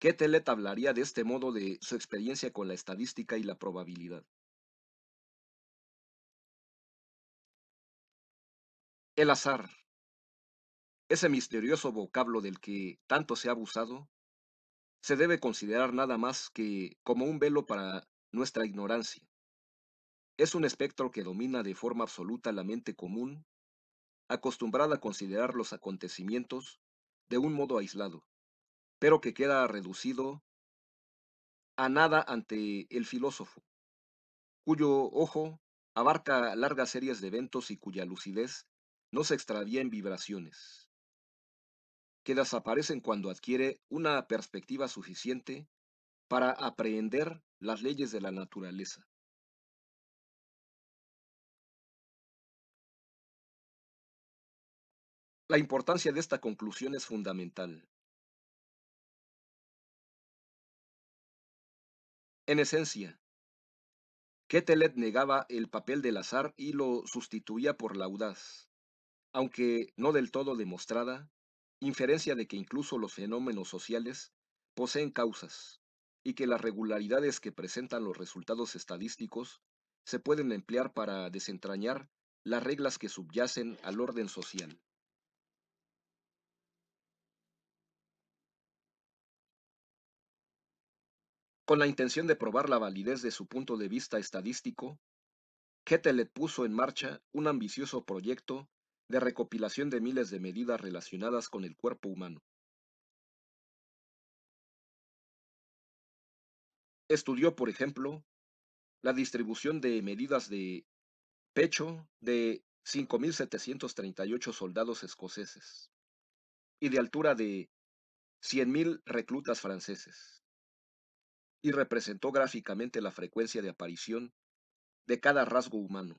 Ketelet hablaría de este modo de su experiencia con la estadística y la probabilidad. El azar, ese misterioso vocablo del que tanto se ha abusado, se debe considerar nada más que como un velo para nuestra ignorancia. Es un espectro que domina de forma absoluta la mente común, acostumbrada a considerar los acontecimientos de un modo aislado, pero que queda reducido a nada ante el filósofo, cuyo ojo abarca largas series de eventos y cuya lucidez no se extravía en vibraciones que desaparecen cuando adquiere una perspectiva suficiente para aprehender las leyes de la naturaleza. La importancia de esta conclusión es fundamental. En esencia, Ketelet negaba el papel del azar y lo sustituía por la audaz, aunque no del todo demostrada, inferencia de que incluso los fenómenos sociales poseen causas y que las regularidades que presentan los resultados estadísticos se pueden emplear para desentrañar las reglas que subyacen al orden social. Con la intención de probar la validez de su punto de vista estadístico, Ketelet puso en marcha un ambicioso proyecto de recopilación de miles de medidas relacionadas con el cuerpo humano. Estudió, por ejemplo, la distribución de medidas de pecho de 5.738 soldados escoceses y de altura de 100.000 reclutas franceses, y representó gráficamente la frecuencia de aparición de cada rasgo humano.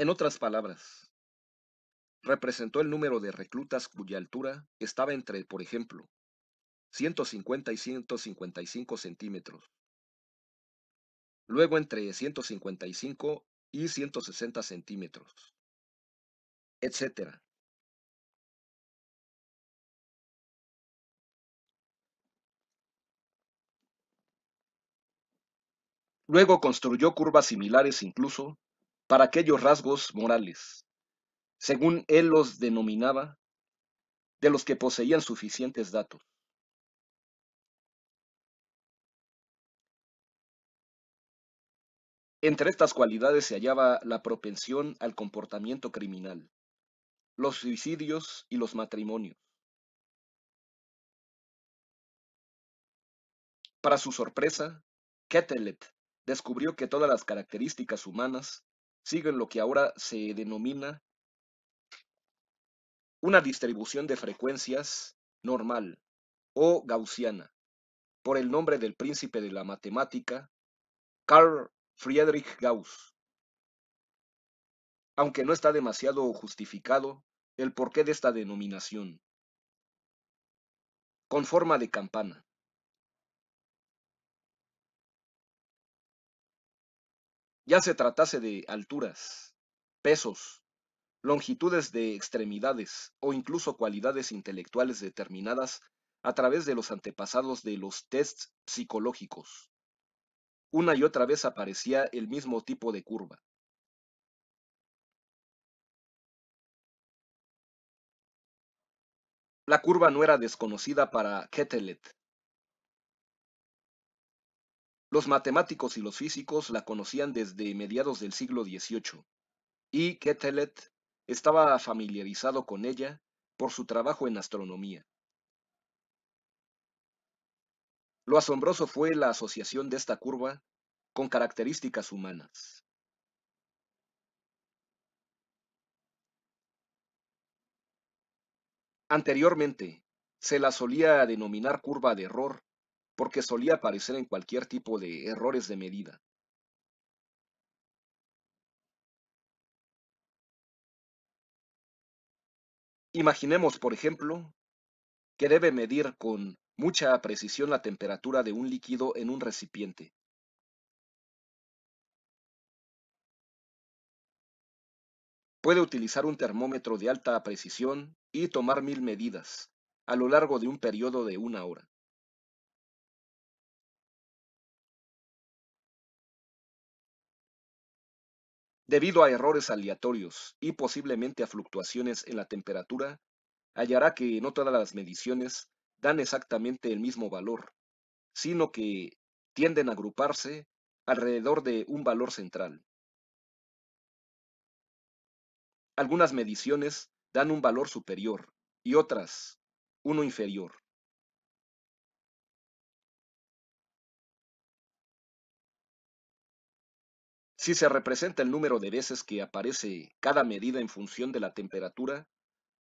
En otras palabras, representó el número de reclutas cuya altura estaba entre, por ejemplo, 150 y 155 centímetros, luego entre 155 y 160 centímetros, etc. Luego construyó curvas similares incluso para aquellos rasgos morales, según él los denominaba, de los que poseían suficientes datos. Entre estas cualidades se hallaba la propensión al comportamiento criminal, los suicidios y los matrimonios. Para su sorpresa, Ketelet descubrió que todas las características humanas siguen lo que ahora se denomina una distribución de frecuencias normal o gaussiana, por el nombre del príncipe de la matemática, Carl Friedrich Gauss. Aunque no está demasiado justificado el porqué de esta denominación. Con forma de campana. ya se tratase de alturas, pesos, longitudes de extremidades o incluso cualidades intelectuales determinadas a través de los antepasados de los tests psicológicos. Una y otra vez aparecía el mismo tipo de curva. La curva no era desconocida para Ketelet, los matemáticos y los físicos la conocían desde mediados del siglo XVIII, y Ketelet estaba familiarizado con ella por su trabajo en astronomía. Lo asombroso fue la asociación de esta curva con características humanas. Anteriormente, se la solía denominar curva de error porque solía aparecer en cualquier tipo de errores de medida. Imaginemos, por ejemplo, que debe medir con mucha precisión la temperatura de un líquido en un recipiente. Puede utilizar un termómetro de alta precisión y tomar mil medidas a lo largo de un periodo de una hora. debido a errores aleatorios y posiblemente a fluctuaciones en la temperatura, hallará que no todas las mediciones dan exactamente el mismo valor, sino que tienden a agruparse alrededor de un valor central. Algunas mediciones dan un valor superior y otras uno inferior. Si se representa el número de veces que aparece cada medida en función de la temperatura,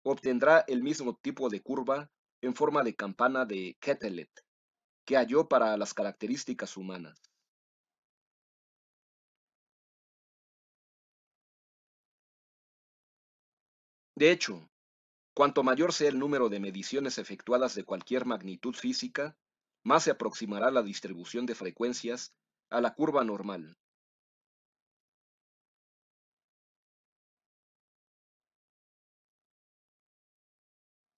obtendrá el mismo tipo de curva en forma de campana de Ketelet que halló para las características humanas. De hecho, cuanto mayor sea el número de mediciones efectuadas de cualquier magnitud física, más se aproximará la distribución de frecuencias a la curva normal.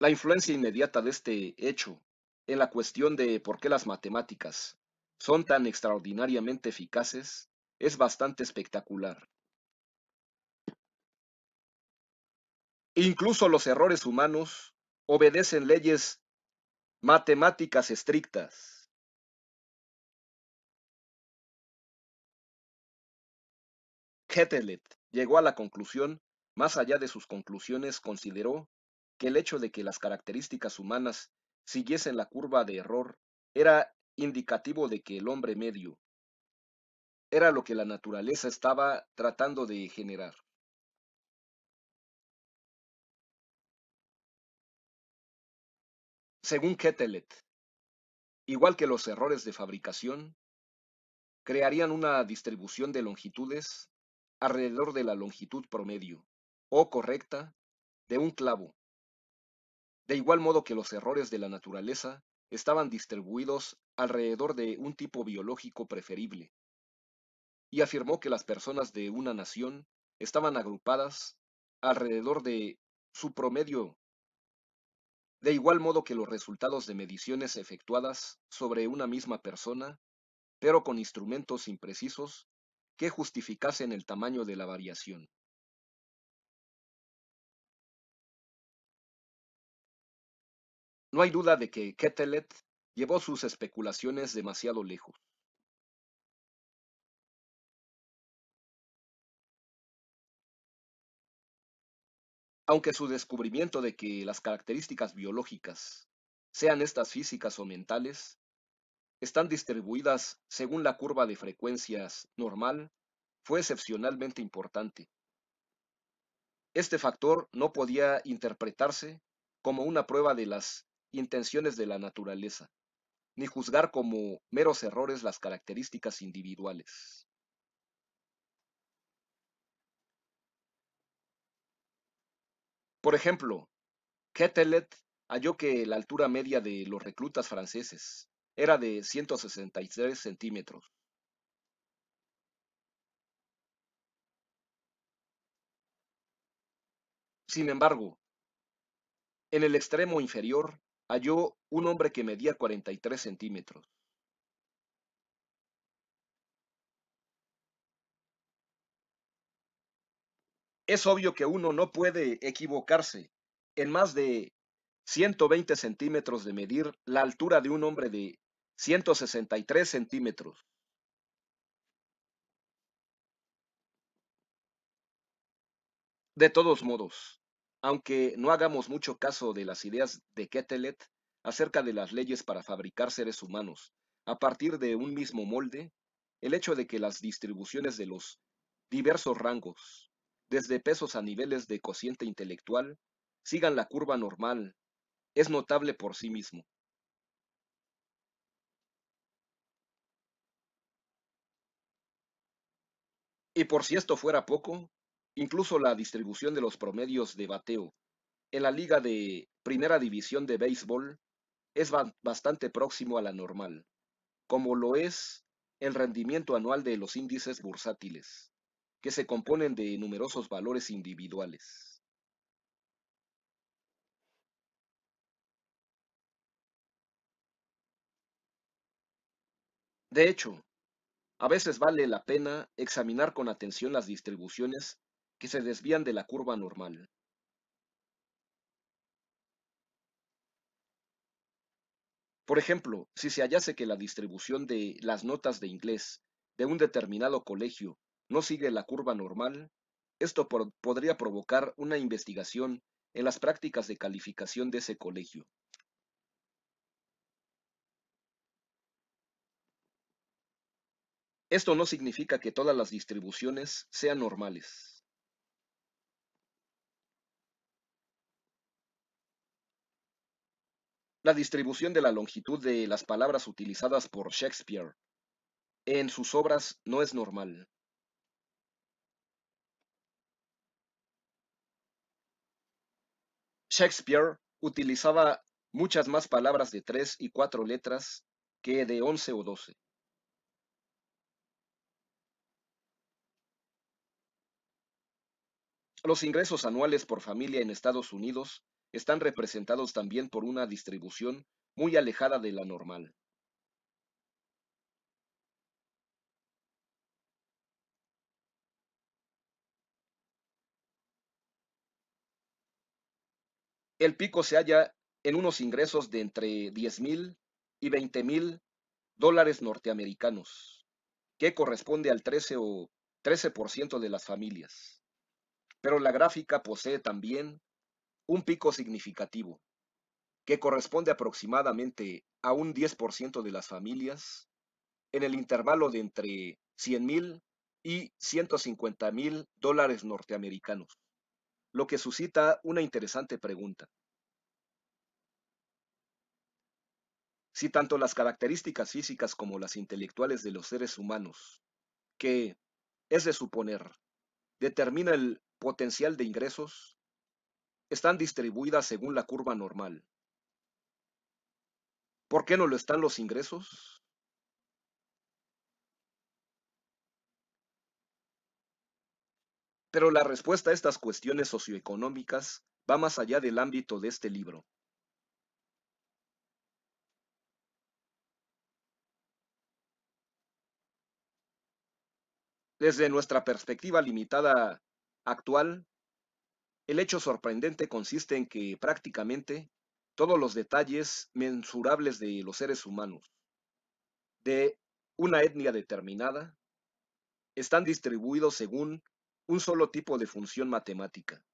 La influencia inmediata de este hecho en la cuestión de por qué las matemáticas son tan extraordinariamente eficaces es bastante espectacular. Incluso los errores humanos obedecen leyes matemáticas estrictas. Hetelet llegó a la conclusión, más allá de sus conclusiones, consideró que el hecho de que las características humanas siguiesen la curva de error era indicativo de que el hombre medio era lo que la naturaleza estaba tratando de generar. Según Ketelet, igual que los errores de fabricación, crearían una distribución de longitudes alrededor de la longitud promedio o correcta de un clavo, de igual modo que los errores de la naturaleza estaban distribuidos alrededor de un tipo biológico preferible, y afirmó que las personas de una nación estaban agrupadas alrededor de su promedio, de igual modo que los resultados de mediciones efectuadas sobre una misma persona, pero con instrumentos imprecisos que justificasen el tamaño de la variación. No hay duda de que Ketelet llevó sus especulaciones demasiado lejos. Aunque su descubrimiento de que las características biológicas, sean estas físicas o mentales, están distribuidas según la curva de frecuencias normal, fue excepcionalmente importante. Este factor no podía interpretarse como una prueba de las intenciones de la naturaleza, ni juzgar como meros errores las características individuales. Por ejemplo, Quetelet halló que la altura media de los reclutas franceses era de 163 centímetros. Sin embargo, en el extremo inferior halló un hombre que medía 43 centímetros. Es obvio que uno no puede equivocarse en más de 120 centímetros de medir la altura de un hombre de 163 centímetros. De todos modos, aunque no hagamos mucho caso de las ideas de Ketelet acerca de las leyes para fabricar seres humanos a partir de un mismo molde, el hecho de que las distribuciones de los diversos rangos, desde pesos a niveles de cociente intelectual, sigan la curva normal, es notable por sí mismo. Y por si esto fuera poco, incluso la distribución de los promedios de bateo en la liga de primera división de béisbol es bastante próximo a la normal, como lo es el rendimiento anual de los índices bursátiles, que se componen de numerosos valores individuales. De hecho, a veces vale la pena examinar con atención las distribuciones que se desvían de la curva normal. Por ejemplo, si se hallase que la distribución de las notas de inglés de un determinado colegio no sigue la curva normal, esto podría provocar una investigación en las prácticas de calificación de ese colegio. Esto no significa que todas las distribuciones sean normales. la distribución de la longitud de las palabras utilizadas por Shakespeare en sus obras no es normal. Shakespeare utilizaba muchas más palabras de tres y cuatro letras que de once o doce. Los ingresos anuales por familia en Estados Unidos están representados también por una distribución muy alejada de la normal. El pico se halla en unos ingresos de entre $10,000 mil y 20 mil dólares norteamericanos, que corresponde al 13 o 13% de las familias. Pero la gráfica posee también un pico significativo, que corresponde aproximadamente a un 10% de las familias, en el intervalo de entre 100,000 mil y 150 mil dólares norteamericanos, lo que suscita una interesante pregunta. Si tanto las características físicas como las intelectuales de los seres humanos, que, es de suponer, determina el potencial de ingresos, están distribuidas según la curva normal. ¿Por qué no lo están los ingresos? Pero la respuesta a estas cuestiones socioeconómicas va más allá del ámbito de este libro. Desde nuestra perspectiva limitada actual, el hecho sorprendente consiste en que prácticamente todos los detalles mensurables de los seres humanos, de una etnia determinada, están distribuidos según un solo tipo de función matemática.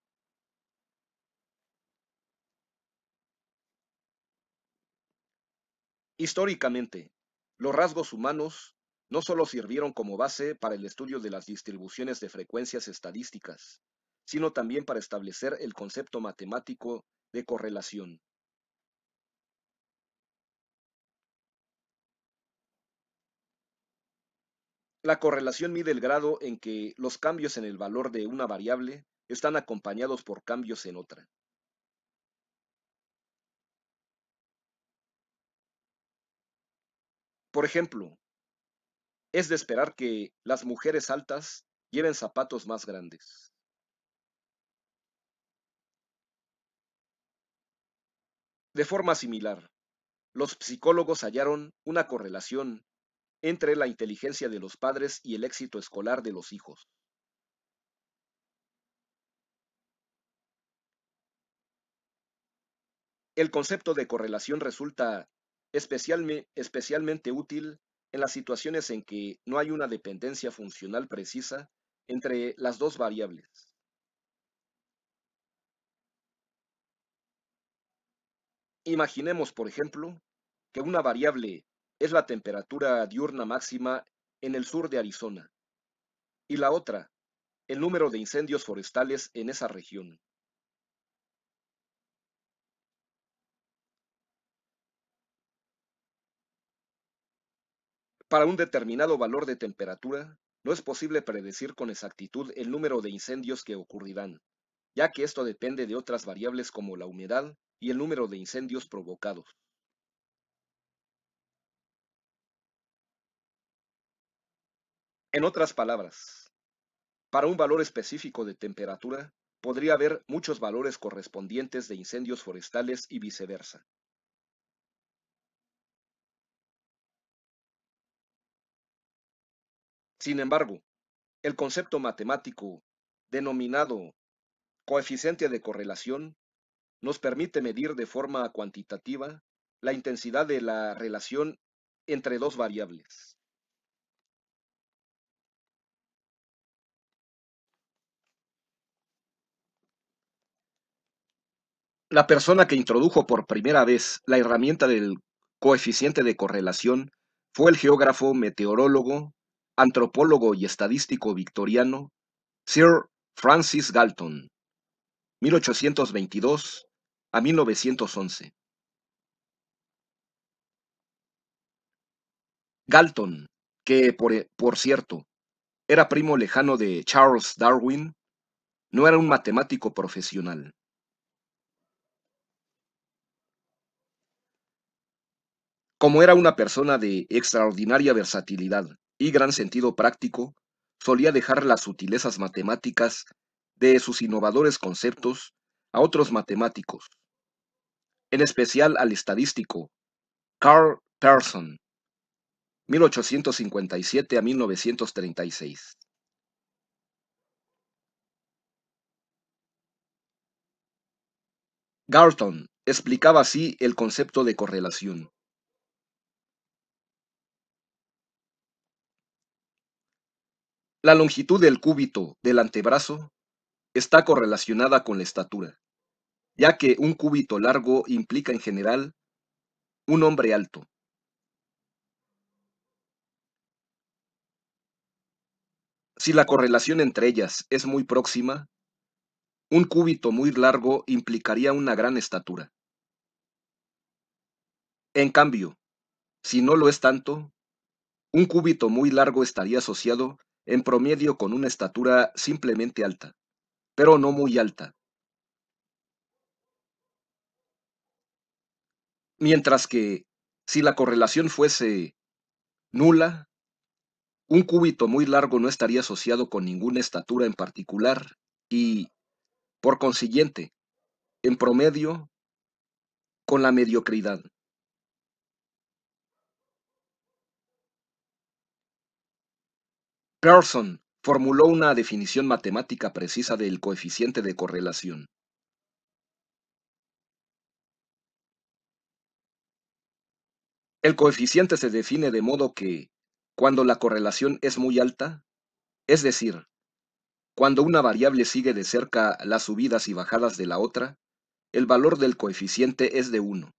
Históricamente, los rasgos humanos no solo sirvieron como base para el estudio de las distribuciones de frecuencias estadísticas, sino también para establecer el concepto matemático de correlación. La correlación mide el grado en que los cambios en el valor de una variable están acompañados por cambios en otra. Por ejemplo, es de esperar que las mujeres altas lleven zapatos más grandes. De forma similar, los psicólogos hallaron una correlación entre la inteligencia de los padres y el éxito escolar de los hijos. El concepto de correlación resulta especialmente útil en las situaciones en que no hay una dependencia funcional precisa entre las dos variables. Imaginemos, por ejemplo, que una variable es la temperatura diurna máxima en el sur de Arizona y la otra, el número de incendios forestales en esa región. Para un determinado valor de temperatura, no es posible predecir con exactitud el número de incendios que ocurrirán, ya que esto depende de otras variables como la humedad y el número de incendios provocados. En otras palabras, para un valor específico de temperatura, podría haber muchos valores correspondientes de incendios forestales y viceversa. Sin embargo, el concepto matemático denominado coeficiente de correlación nos permite medir de forma cuantitativa la intensidad de la relación entre dos variables. La persona que introdujo por primera vez la herramienta del coeficiente de correlación fue el geógrafo, meteorólogo, antropólogo y estadístico victoriano Sir Francis Galton, 1822 a 1911. Galton, que por, eh, por cierto era primo lejano de Charles Darwin, no era un matemático profesional. Como era una persona de extraordinaria versatilidad y gran sentido práctico, solía dejar las sutilezas matemáticas de sus innovadores conceptos a otros matemáticos, en especial al estadístico Carl Persson, 1857 a 1936. Garton explicaba así el concepto de correlación. La longitud del cúbito del antebrazo está correlacionada con la estatura ya que un cúbito largo implica en general un hombre alto. Si la correlación entre ellas es muy próxima, un cúbito muy largo implicaría una gran estatura. En cambio, si no lo es tanto, un cúbito muy largo estaría asociado en promedio con una estatura simplemente alta, pero no muy alta, Mientras que si la correlación fuese nula, un cúbito muy largo no estaría asociado con ninguna estatura en particular y, por consiguiente, en promedio, con la mediocridad. Pearson formuló una definición matemática precisa del coeficiente de correlación. El coeficiente se define de modo que, cuando la correlación es muy alta, es decir, cuando una variable sigue de cerca las subidas y bajadas de la otra, el valor del coeficiente es de 1.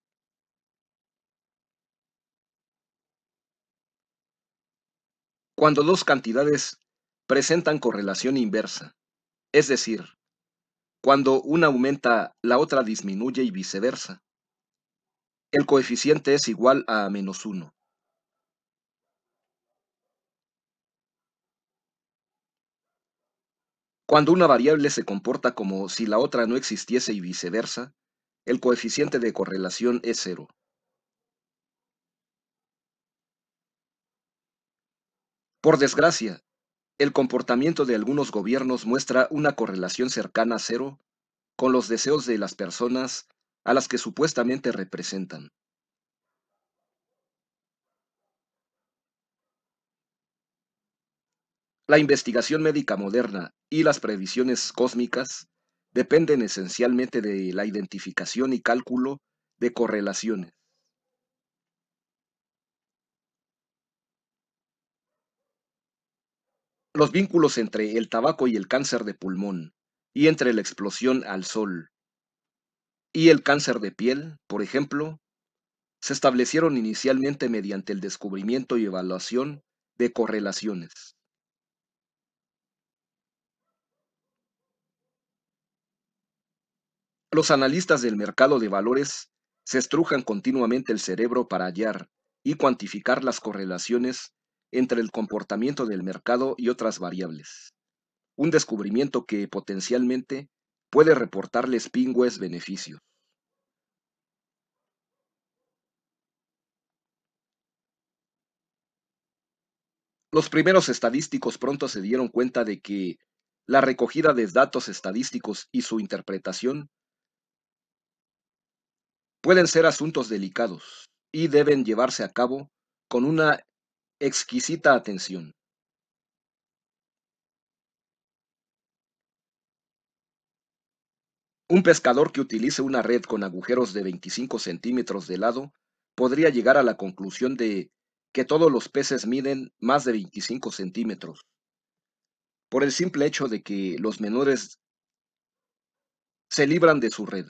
Cuando dos cantidades presentan correlación inversa, es decir, cuando una aumenta, la otra disminuye y viceversa, el coeficiente es igual a menos 1. Cuando una variable se comporta como si la otra no existiese y viceversa, el coeficiente de correlación es cero. Por desgracia, el comportamiento de algunos gobiernos muestra una correlación cercana a cero con los deseos de las personas a las que supuestamente representan. La investigación médica moderna y las previsiones cósmicas dependen esencialmente de la identificación y cálculo de correlaciones. Los vínculos entre el tabaco y el cáncer de pulmón y entre la explosión al sol y el cáncer de piel, por ejemplo, se establecieron inicialmente mediante el descubrimiento y evaluación de correlaciones. Los analistas del mercado de valores se estrujan continuamente el cerebro para hallar y cuantificar las correlaciones entre el comportamiento del mercado y otras variables. Un descubrimiento que potencialmente puede reportarles pingües beneficios. Los primeros estadísticos pronto se dieron cuenta de que la recogida de datos estadísticos y su interpretación pueden ser asuntos delicados y deben llevarse a cabo con una exquisita atención. Un pescador que utilice una red con agujeros de 25 centímetros de lado podría llegar a la conclusión de que todos los peces miden más de 25 centímetros, por el simple hecho de que los menores se libran de su red.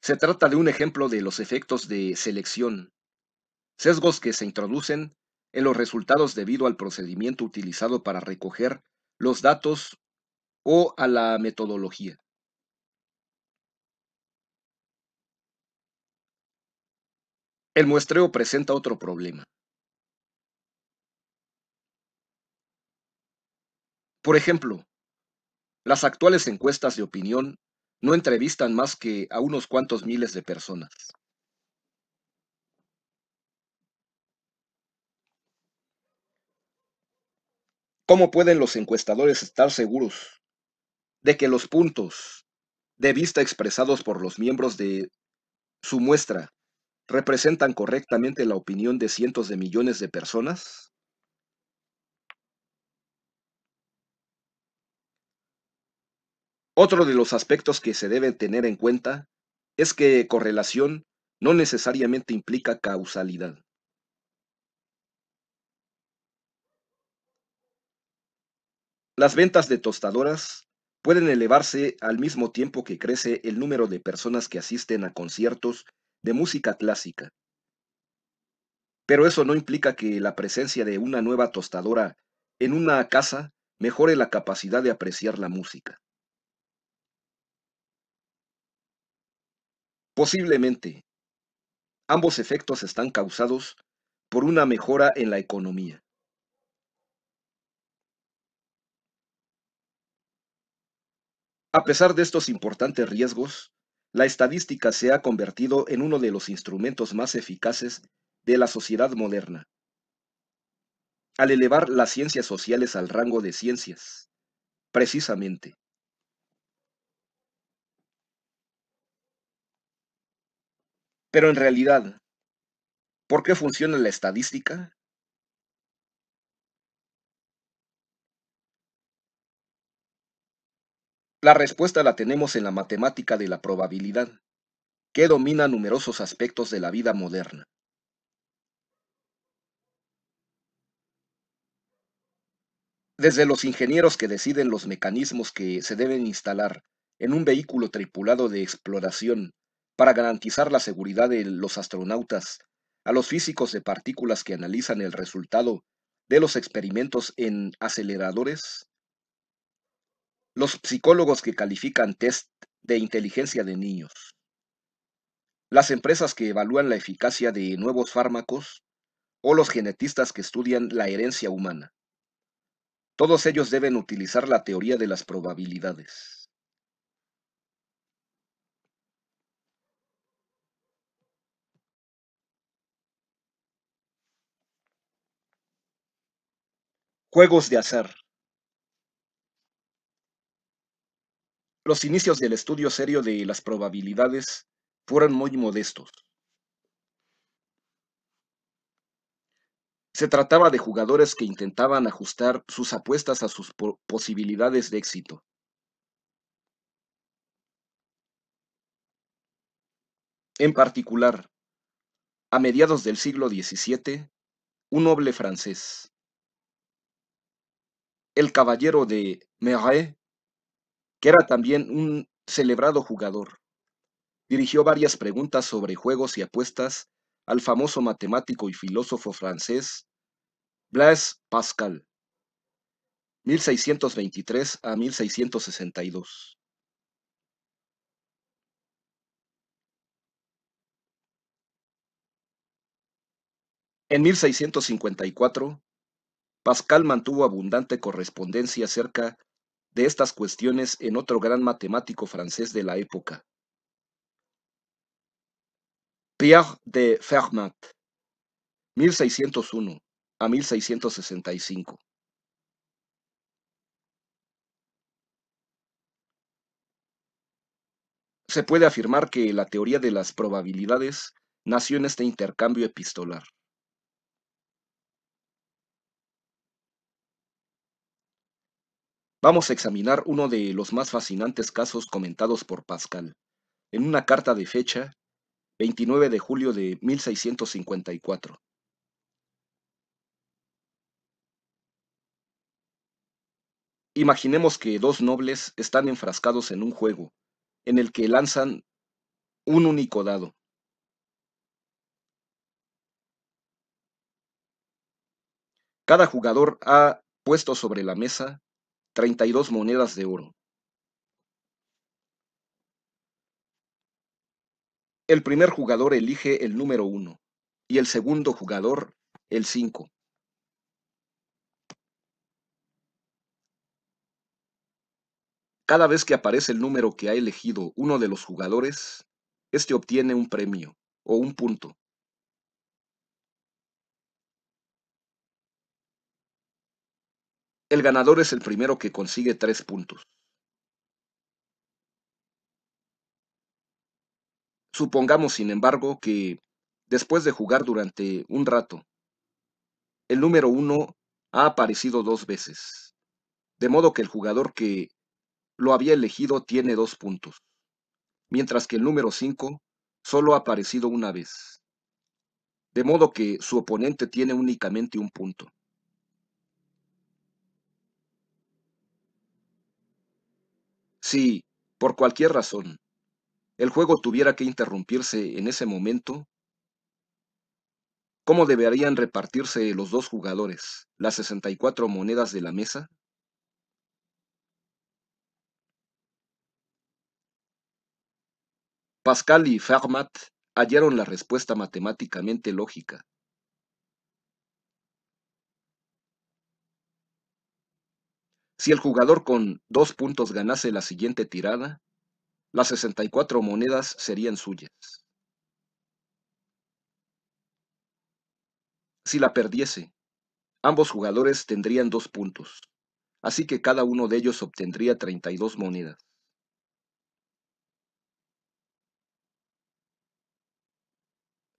Se trata de un ejemplo de los efectos de selección, sesgos que se introducen en los resultados debido al procedimiento utilizado para recoger los datos o a la metodología. El muestreo presenta otro problema. Por ejemplo, las actuales encuestas de opinión no entrevistan más que a unos cuantos miles de personas. ¿Cómo pueden los encuestadores estar seguros de que los puntos de vista expresados por los miembros de su muestra representan correctamente la opinión de cientos de millones de personas? Otro de los aspectos que se deben tener en cuenta es que correlación no necesariamente implica causalidad. Las ventas de tostadoras pueden elevarse al mismo tiempo que crece el número de personas que asisten a conciertos de música clásica. Pero eso no implica que la presencia de una nueva tostadora en una casa mejore la capacidad de apreciar la música. Posiblemente, ambos efectos están causados por una mejora en la economía. A pesar de estos importantes riesgos, la estadística se ha convertido en uno de los instrumentos más eficaces de la sociedad moderna. Al elevar las ciencias sociales al rango de ciencias, precisamente. Pero en realidad, ¿por qué funciona la estadística? La respuesta la tenemos en la matemática de la probabilidad, que domina numerosos aspectos de la vida moderna. Desde los ingenieros que deciden los mecanismos que se deben instalar en un vehículo tripulado de exploración para garantizar la seguridad de los astronautas, a los físicos de partículas que analizan el resultado de los experimentos en aceleradores, los psicólogos que califican test de inteligencia de niños, las empresas que evalúan la eficacia de nuevos fármacos o los genetistas que estudian la herencia humana. Todos ellos deben utilizar la teoría de las probabilidades. Juegos de azar. Los inicios del estudio serio de las probabilidades fueron muy modestos. Se trataba de jugadores que intentaban ajustar sus apuestas a sus posibilidades de éxito. En particular, a mediados del siglo XVII, un noble francés, el caballero de Meret, que era también un celebrado jugador. Dirigió varias preguntas sobre juegos y apuestas al famoso matemático y filósofo francés Blaise Pascal, 1623 a 1662. En 1654, Pascal mantuvo abundante correspondencia acerca de estas cuestiones en otro gran matemático francés de la época, Pierre de Fermat, 1601 a 1665. Se puede afirmar que la teoría de las probabilidades nació en este intercambio epistolar. Vamos a examinar uno de los más fascinantes casos comentados por Pascal, en una carta de fecha 29 de julio de 1654. Imaginemos que dos nobles están enfrascados en un juego, en el que lanzan un único dado. Cada jugador ha puesto sobre la mesa 32 monedas de oro. El primer jugador elige el número 1 y el segundo jugador el 5. Cada vez que aparece el número que ha elegido uno de los jugadores, este obtiene un premio o un punto. El ganador es el primero que consigue tres puntos. Supongamos, sin embargo, que después de jugar durante un rato, el número uno ha aparecido dos veces, de modo que el jugador que lo había elegido tiene dos puntos, mientras que el número cinco solo ha aparecido una vez, de modo que su oponente tiene únicamente un punto. Si, por cualquier razón, el juego tuviera que interrumpirse en ese momento, ¿cómo deberían repartirse los dos jugadores las 64 monedas de la mesa? Pascal y Fermat hallaron la respuesta matemáticamente lógica Si el jugador con dos puntos ganase la siguiente tirada, las 64 monedas serían suyas. Si la perdiese, ambos jugadores tendrían dos puntos, así que cada uno de ellos obtendría 32 monedas.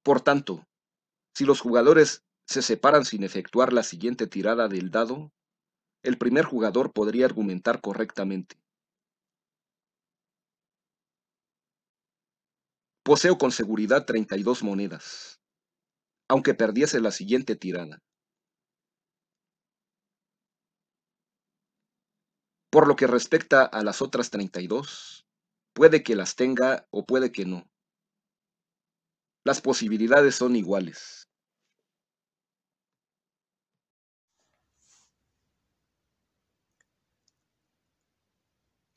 Por tanto, si los jugadores se separan sin efectuar la siguiente tirada del dado, el primer jugador podría argumentar correctamente. Poseo con seguridad 32 monedas, aunque perdiese la siguiente tirada. Por lo que respecta a las otras 32, puede que las tenga o puede que no. Las posibilidades son iguales.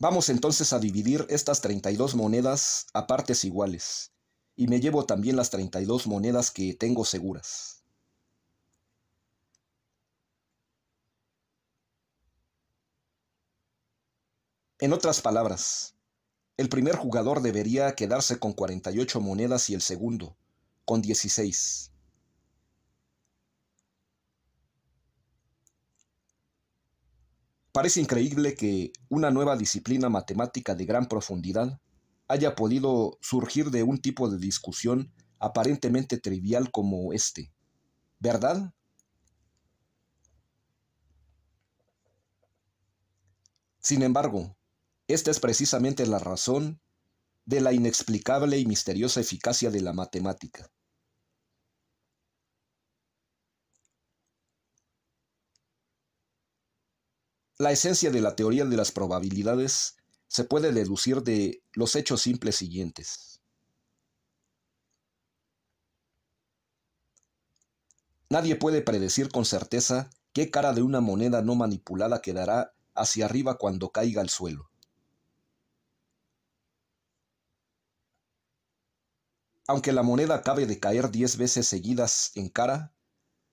Vamos entonces a dividir estas 32 monedas a partes iguales, y me llevo también las 32 monedas que tengo seguras. En otras palabras, el primer jugador debería quedarse con 48 monedas y el segundo, con 16. Parece increíble que una nueva disciplina matemática de gran profundidad haya podido surgir de un tipo de discusión aparentemente trivial como este. ¿Verdad? Sin embargo, esta es precisamente la razón de la inexplicable y misteriosa eficacia de la matemática. La esencia de la teoría de las probabilidades se puede deducir de los hechos simples siguientes. Nadie puede predecir con certeza qué cara de una moneda no manipulada quedará hacia arriba cuando caiga al suelo. Aunque la moneda acabe de caer 10 veces seguidas en cara,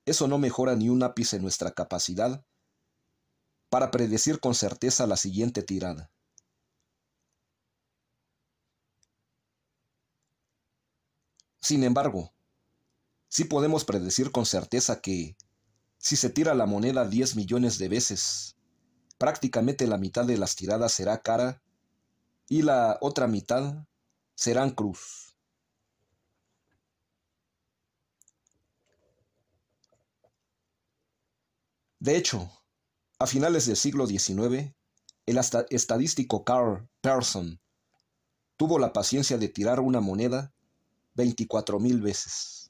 eso no mejora ni un ápice nuestra capacidad para predecir con certeza la siguiente tirada. Sin embargo, sí podemos predecir con certeza que, si se tira la moneda 10 millones de veces, prácticamente la mitad de las tiradas será cara y la otra mitad serán cruz. De hecho, a finales del siglo XIX, el estadístico Carl Pearson tuvo la paciencia de tirar una moneda 24.000 veces.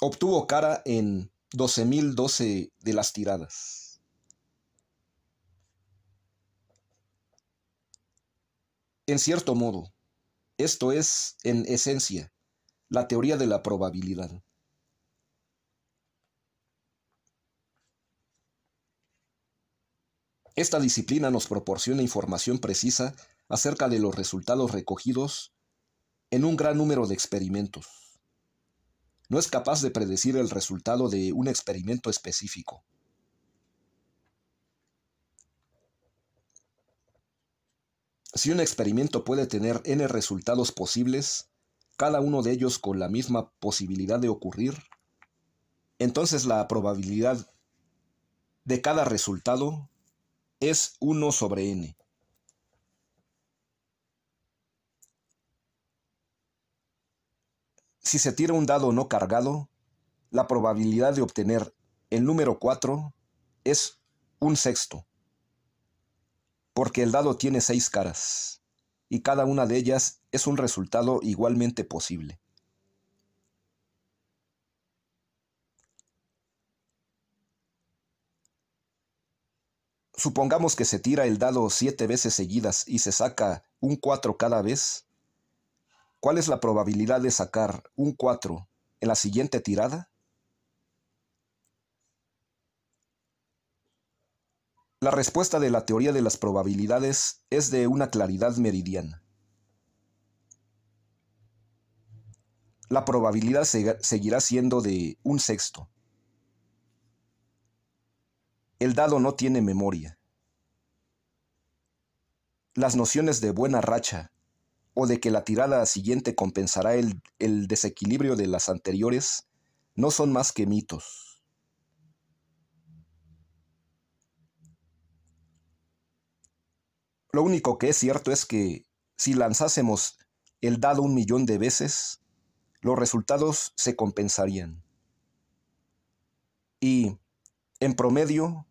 Obtuvo cara en 12.012 de las tiradas. En cierto modo, esto es, en esencia, la teoría de la probabilidad. Esta disciplina nos proporciona información precisa acerca de los resultados recogidos en un gran número de experimentos. No es capaz de predecir el resultado de un experimento específico. Si un experimento puede tener n resultados posibles, cada uno de ellos con la misma posibilidad de ocurrir, entonces la probabilidad de cada resultado es 1 sobre n. Si se tira un dado no cargado, la probabilidad de obtener el número 4 es un sexto, porque el dado tiene seis caras, y cada una de ellas es un resultado igualmente posible. Supongamos que se tira el dado siete veces seguidas y se saca un 4 cada vez. ¿Cuál es la probabilidad de sacar un 4 en la siguiente tirada? La respuesta de la teoría de las probabilidades es de una claridad meridiana. La probabilidad seguirá siendo de un sexto. El dado no tiene memoria. Las nociones de buena racha o de que la tirada siguiente compensará el, desequilibrio de las anteriores no son más que mitos. Lo único que es cierto es que si lanzásemos el dado un millón de veces, los resultados se compensarían. Y en promedio,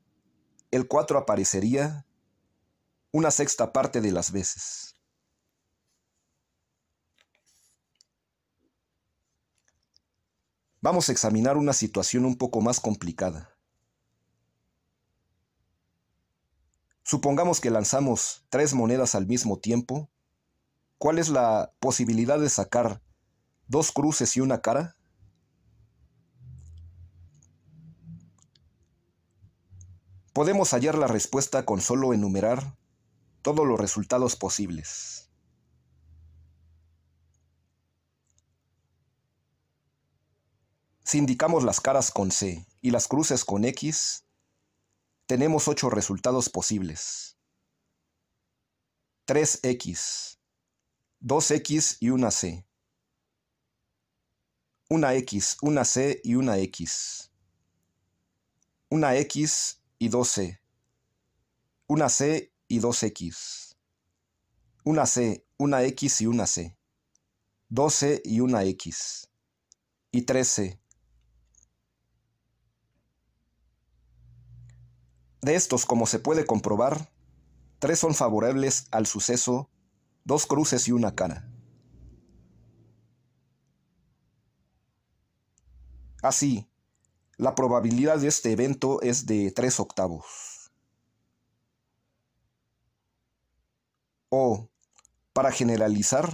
el 4 aparecería una sexta parte de las veces. Vamos a examinar una situación un poco más complicada. Supongamos que lanzamos tres monedas al mismo tiempo. ¿Cuál es la posibilidad de sacar dos cruces y una cara? Podemos hallar la respuesta con solo enumerar todos los resultados posibles. Si indicamos las caras con C y las cruces con X, tenemos ocho resultados posibles. 3X, 2X y una C. Una X, una C y una X. Una X y 12. Una C y 2 X. Una C, una X y una C. 12 y una X. Y 13. De estos, como se puede comprobar, tres son favorables al suceso, dos cruces y una cara. Así, la probabilidad de este evento es de 3 octavos. O, para generalizar,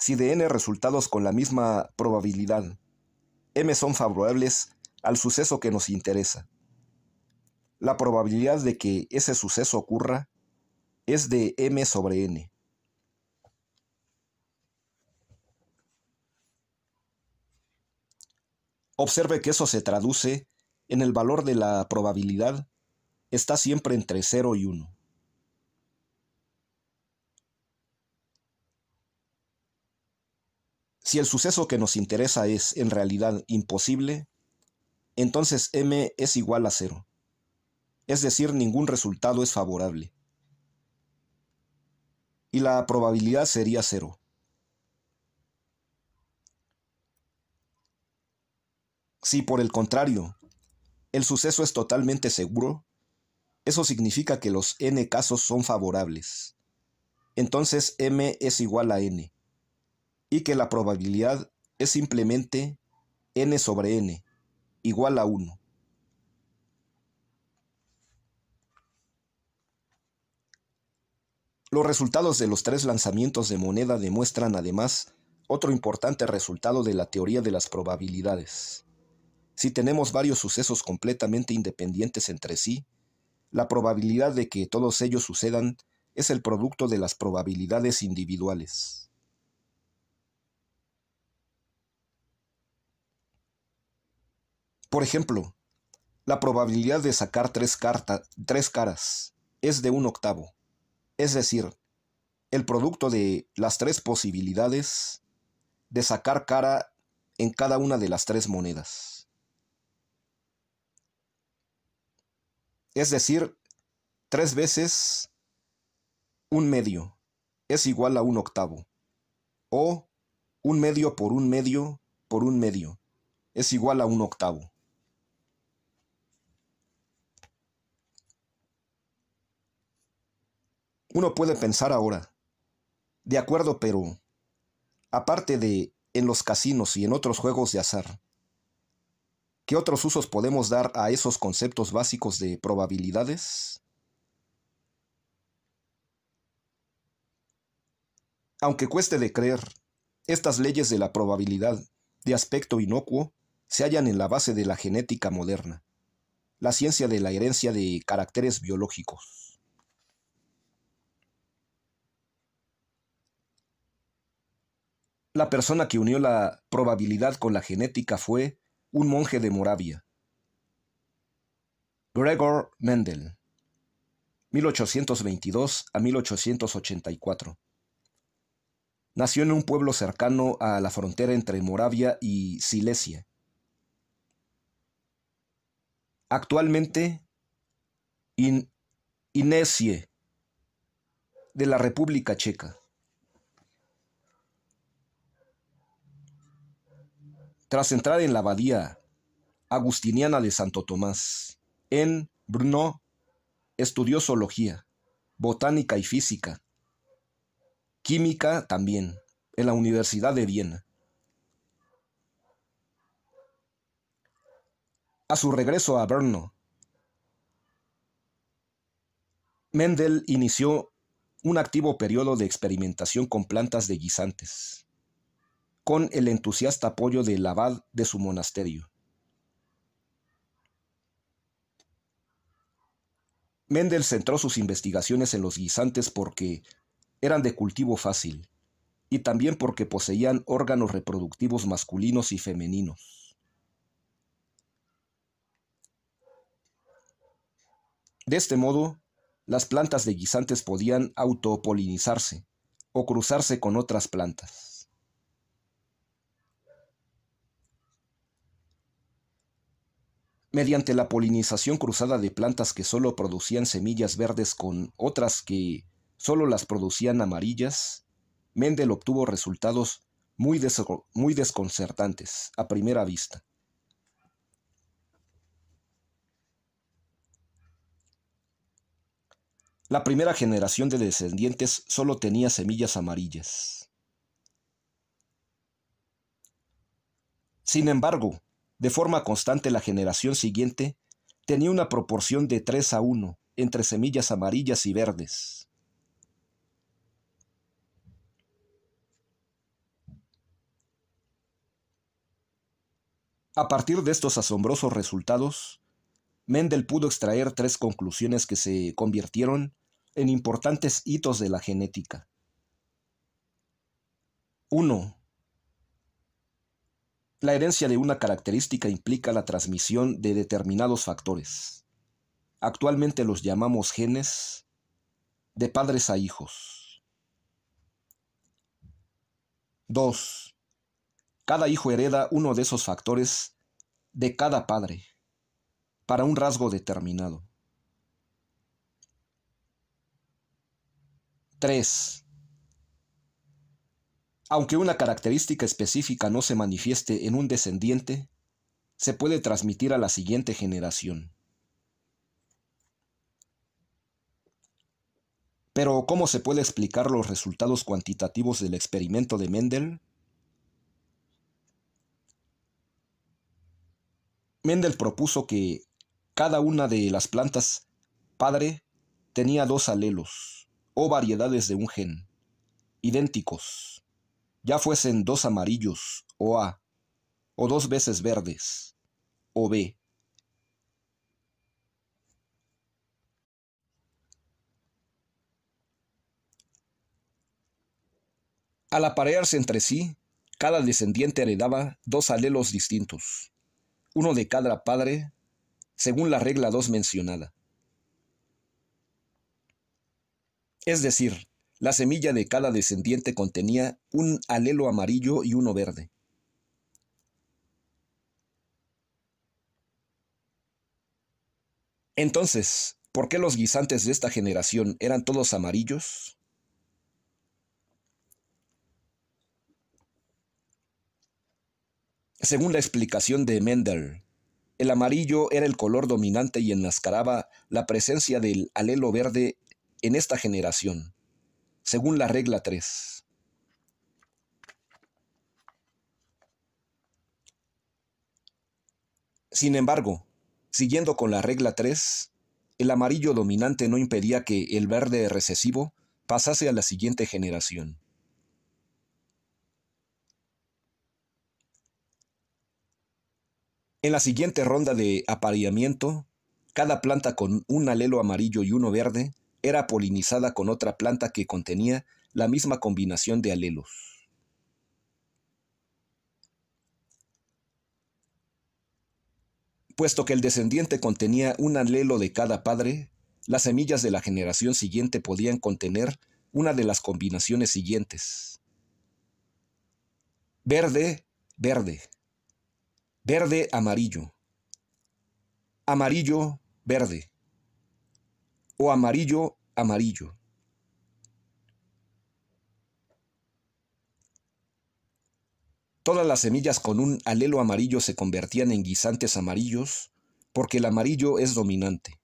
si de n resultados con la misma probabilidad, m son favorables al suceso que nos interesa, la probabilidad de que ese suceso ocurra es de m sobre n. Observe que eso se traduce en el valor de la probabilidad, está siempre entre 0 y 1. Si el suceso que nos interesa es en realidad imposible, entonces m es igual a 0. Es decir, ningún resultado es favorable. Y la probabilidad sería 0. Si por el contrario, el suceso es totalmente seguro, eso significa que los n casos son favorables. Entonces m es igual a n. Y que la probabilidad es simplemente n sobre n, igual a 1. Los resultados de los tres lanzamientos de moneda demuestran además otro importante resultado de la teoría de las probabilidades. Si tenemos varios sucesos completamente independientes entre sí, la probabilidad de que todos ellos sucedan es el producto de las probabilidades individuales. Por ejemplo, la probabilidad de sacar tres, tres, caras es de un octavo, es decir, el producto de las tres posibilidades de sacar cara en cada una de las tres monedas. Es decir, tres veces un medio es igual a un octavo. O un medio por un medio por un medio es igual a un octavo. Uno puede pensar ahora, de acuerdo, pero aparte de en los casinos y en otros juegos de azar, ¿Qué otros usos podemos dar a esos conceptos básicos de probabilidades? Aunque cueste de creer, estas leyes de la probabilidad de aspecto inocuo se hallan en la base de la genética moderna, la ciencia de la herencia de caracteres biológicos. La persona que unió la probabilidad con la genética fue un monje de Moravia. Gregor Mendel, 1822 a 1884. Nació en un pueblo cercano a la frontera entre Moravia y Silesia. Actualmente, in, Inesie, de la República Checa. Tras entrar en la abadía agustiniana de Santo Tomás, en Brno estudió zoología, botánica y física, química también, en la Universidad de Viena. A su regreso a Brno, Mendel inició un activo periodo de experimentación con plantas de guisantes con el entusiasta apoyo del abad de su monasterio. Mendel centró sus investigaciones en los guisantes porque eran de cultivo fácil y también porque poseían órganos reproductivos masculinos y femeninos. De este modo, las plantas de guisantes podían autopolinizarse o cruzarse con otras plantas. mediante la polinización cruzada de plantas que solo producían semillas verdes con otras que solo las producían amarillas, Mendel obtuvo resultados muy, desconcertantes a primera vista. La primera generación de descendientes solo tenía semillas amarillas. Sin embargo, de forma constante la generación siguiente tenía una proporción de 3 a 1 entre semillas amarillas y verdes. A partir de estos asombrosos resultados, Mendel pudo extraer tres conclusiones que se convirtieron en importantes hitos de la genética. 1. La herencia de una característica implica la transmisión de determinados factores. Actualmente los llamamos genes de padres a hijos. 2. Cada hijo hereda uno de esos factores de cada padre para un rasgo determinado. 3. Aunque una característica específica no se manifieste en un descendiente, se puede transmitir a la siguiente generación. Pero, ¿cómo se puede explicar los resultados cuantitativos del experimento de Mendel? Mendel propuso que cada una de las plantas padre tenía dos alelos o variedades de un gen, idénticos ya fuesen dos amarillos, o A, o dos veces verdes, o B. Al aparearse entre sí, cada descendiente heredaba dos alelos distintos, uno de cada padre, según la regla 2 mencionada. Es decir, la semilla de cada descendiente contenía un alelo amarillo y uno verde. Entonces, ¿por qué los guisantes de esta generación eran todos amarillos? Según la explicación de Mendel, el amarillo era el color dominante y enmascaraba la presencia del alelo verde en esta generación según la regla 3. Sin embargo, siguiendo con la regla 3, el amarillo dominante no impedía que el verde recesivo pasase a la siguiente generación. En la siguiente ronda de apareamiento, cada planta con un alelo amarillo y uno verde era polinizada con otra planta que contenía la misma combinación de alelos. Puesto que el descendiente contenía un alelo de cada padre, las semillas de la generación siguiente podían contener una de las combinaciones siguientes. Verde, verde. Verde, amarillo. Amarillo, verde o amarillo amarillo. Todas las semillas con un alelo amarillo se convertían en guisantes amarillos porque el amarillo es dominante.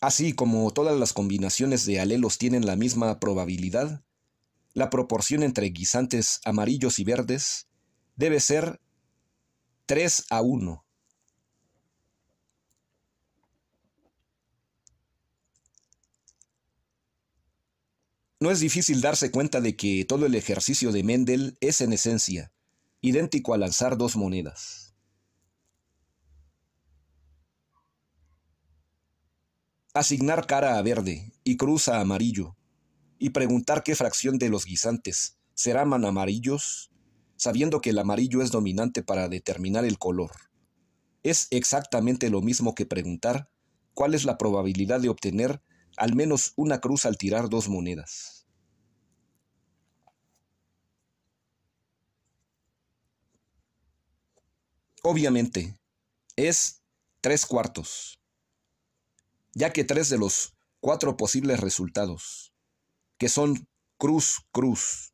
Así como todas las combinaciones de alelos tienen la misma probabilidad, la proporción entre guisantes amarillos y verdes debe ser 3 a 1. No es difícil darse cuenta de que todo el ejercicio de Mendel es en esencia idéntico a lanzar dos monedas. Asignar cara a verde y cruz a amarillo y preguntar qué fracción de los guisantes serán amarillos, sabiendo que el amarillo es dominante para determinar el color. Es exactamente lo mismo que preguntar cuál es la probabilidad de obtener al menos una cruz al tirar dos monedas. Obviamente, es tres cuartos, ya que tres de los cuatro posibles resultados, que son cruz, cruz,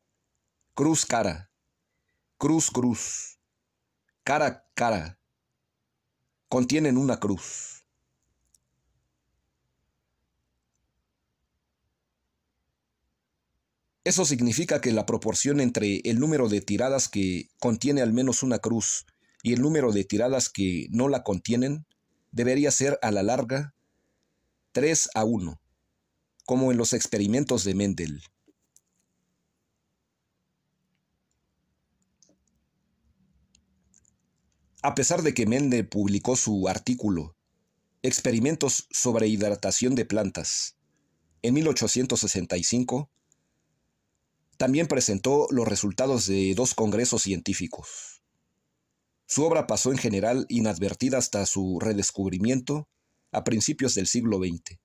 cruz cara, cruz, cruz, cara, cara, contienen una cruz. Eso significa que la proporción entre el número de tiradas que contiene al menos una cruz y el número de tiradas que no la contienen debería ser a la larga 3 a 1, como en los experimentos de Mendel. A pesar de que Mendel publicó su artículo Experimentos sobre hidratación de plantas en 1865, también presentó los resultados de dos congresos científicos. Su obra pasó en general inadvertida hasta su redescubrimiento a principios del siglo XX.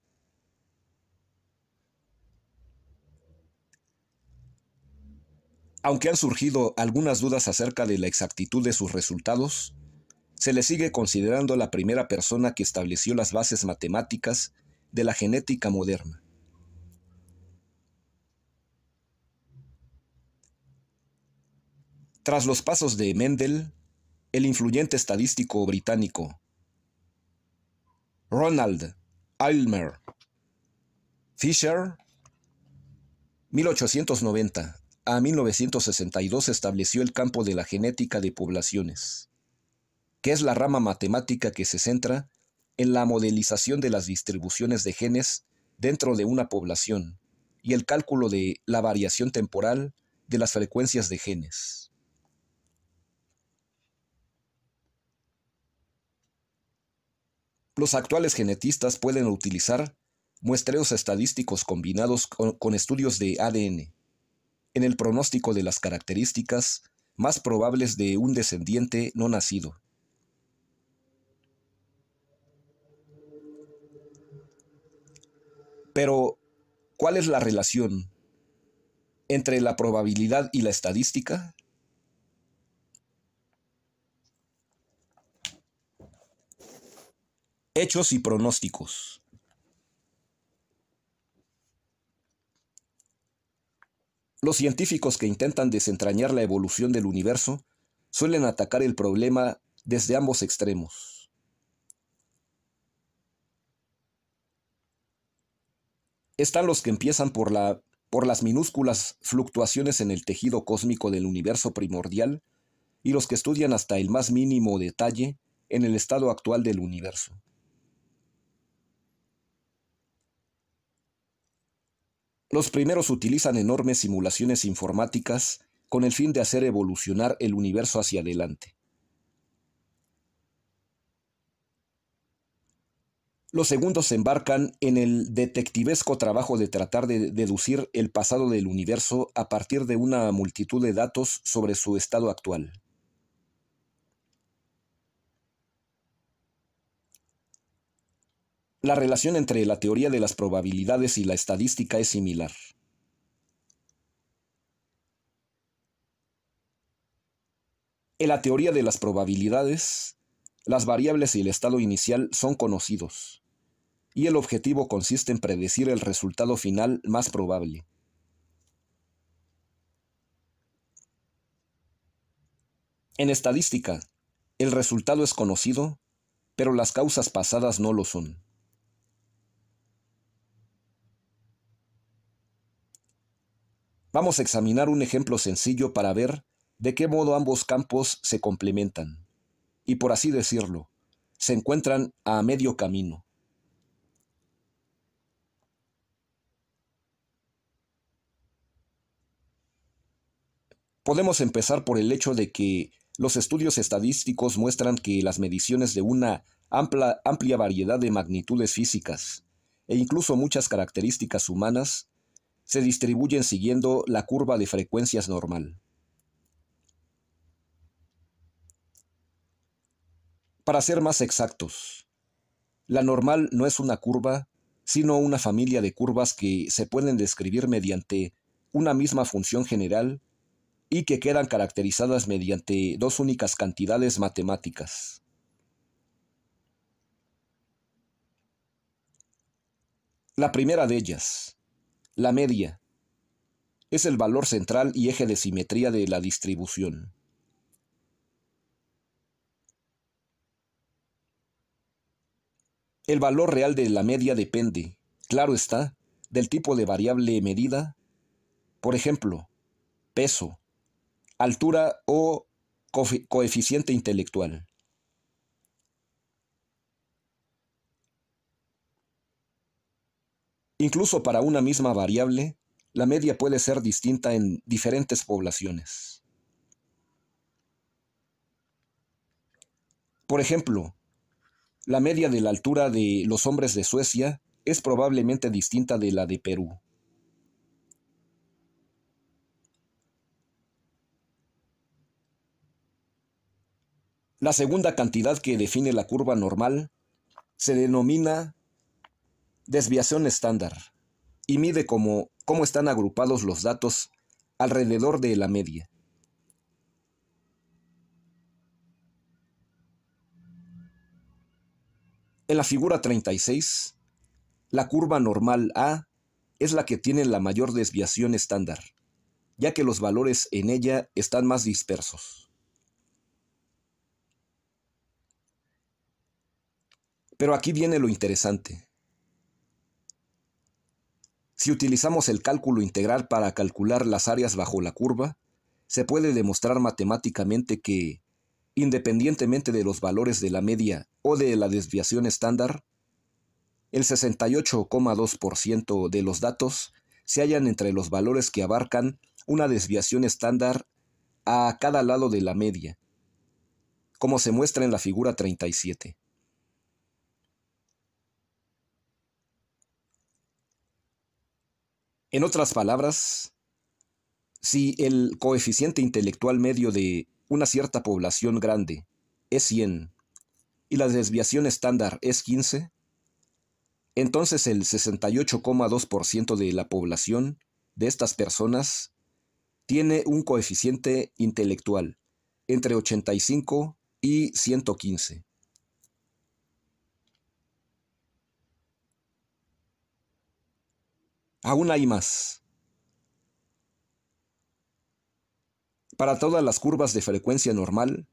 Aunque han surgido algunas dudas acerca de la exactitud de sus resultados, se le sigue considerando la primera persona que estableció las bases matemáticas de la genética moderna. Tras los pasos de Mendel, el influyente estadístico británico Ronald Aylmer Fisher, 1890 a 1962 estableció el campo de la genética de poblaciones, que es la rama matemática que se centra en la modelización de las distribuciones de genes dentro de una población y el cálculo de la variación temporal de las frecuencias de genes. Los actuales genetistas pueden utilizar muestreos estadísticos combinados con, estudios de ADN en el pronóstico de las características más probables de un descendiente no nacido. Pero, ¿cuál es la relación entre la probabilidad y la estadística? Hechos y pronósticos. Los científicos que intentan desentrañar la evolución del universo suelen atacar el problema desde ambos extremos. Están los que empiezan por, la, por las minúsculas fluctuaciones en el tejido cósmico del universo primordial y los que estudian hasta el más mínimo detalle en el estado actual del universo. Los primeros utilizan enormes simulaciones informáticas con el fin de hacer evolucionar el universo hacia adelante. Los segundos se embarcan en el detectivesco trabajo de tratar de deducir el pasado del universo a partir de una multitud de datos sobre su estado actual. La relación entre la teoría de las probabilidades y la estadística es similar. En la teoría de las probabilidades, las variables y el estado inicial son conocidos, y el objetivo consiste en predecir el resultado final más probable. En estadística, el resultado es conocido, pero las causas pasadas no lo son. Vamos a examinar un ejemplo sencillo para ver de qué modo ambos campos se complementan, y por así decirlo, se encuentran a medio camino. Podemos empezar por el hecho de que los estudios estadísticos muestran que las mediciones de una amplia, variedad de magnitudes físicas e incluso muchas características humanas se distribuyen siguiendo la curva de frecuencias normal. Para ser más exactos, la normal no es una curva, sino una familia de curvas que se pueden describir mediante una misma función general y que quedan caracterizadas mediante dos únicas cantidades matemáticas. La primera de ellas, la media es el valor central y eje de simetría de la distribución. El valor real de la media depende, claro está, del tipo de variable medida, por ejemplo, peso, altura o coeficiente intelectual. Incluso para una misma variable, la media puede ser distinta en diferentes poblaciones. Por ejemplo, la media de la altura de los hombres de Suecia es probablemente distinta de la de Perú. La segunda cantidad que define la curva normal se denomina Desviación estándar. Y mide cómo, cómo están agrupados los datos alrededor de la media. En la figura 36, la curva normal A es la que tiene la mayor desviación estándar, ya que los valores en ella están más dispersos. Pero aquí viene lo interesante. Si utilizamos el cálculo integral para calcular las áreas bajo la curva, se puede demostrar matemáticamente que, independientemente de los valores de la media o de la desviación estándar, el 68,2% de los datos se hallan entre los valores que abarcan una desviación estándar a cada lado de la media, como se muestra en la figura 37. En otras palabras, si el coeficiente intelectual medio de una cierta población grande es 100 y la desviación estándar es 15, entonces el 68,2% de la población de estas personas tiene un coeficiente intelectual entre 85 y 115. Aún hay más. Para todas las curvas de frecuencia normal,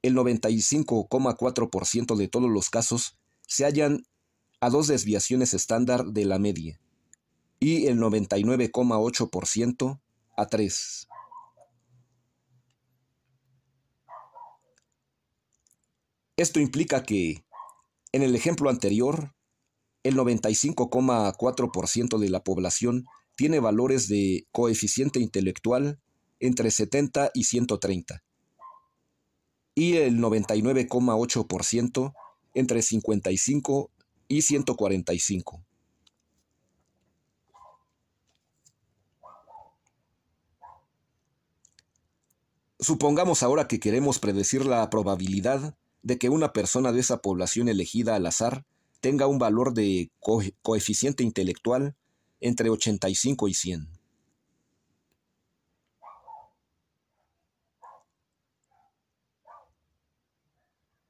el 95,4% de todos los casos se hallan a dos desviaciones estándar de la media y el 99,8% a tres. Esto implica que, en el ejemplo anterior, el 95,4% de la población tiene valores de coeficiente intelectual entre 70 y 130 y el 99,8% entre 55 y 145. Supongamos ahora que queremos predecir la probabilidad de que una persona de esa población elegida al azar tenga un valor de coeficiente intelectual entre 85 y 100.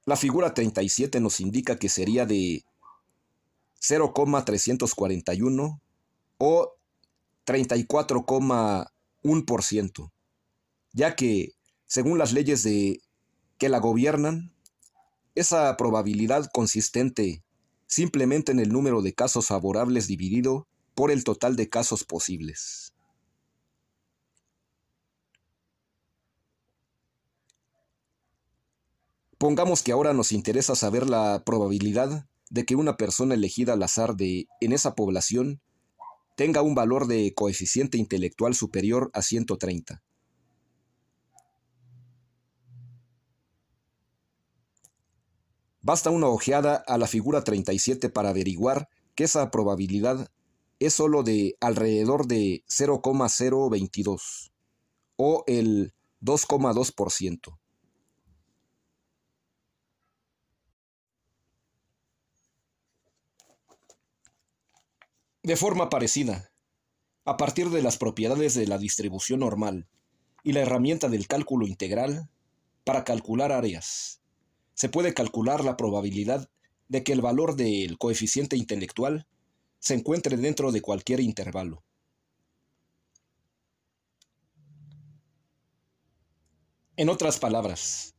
La figura 37 nos indica que sería de 0,341 o 34,1%, ya que, según las leyes de que la gobiernan, esa probabilidad consistente simplemente en el número de casos favorables dividido por el total de casos posibles. Pongamos que ahora nos interesa saber la probabilidad de que una persona elegida al azar de en esa población tenga un valor de coeficiente intelectual superior a 130. Basta una ojeada a la figura 37 para averiguar que esa probabilidad es solo de alrededor de 0,022 o el 2,2%. De forma parecida, a partir de las propiedades de la distribución normal y la herramienta del cálculo integral para calcular áreas, se puede calcular la probabilidad de que el valor del coeficiente intelectual se encuentre dentro de cualquier intervalo. En otras palabras,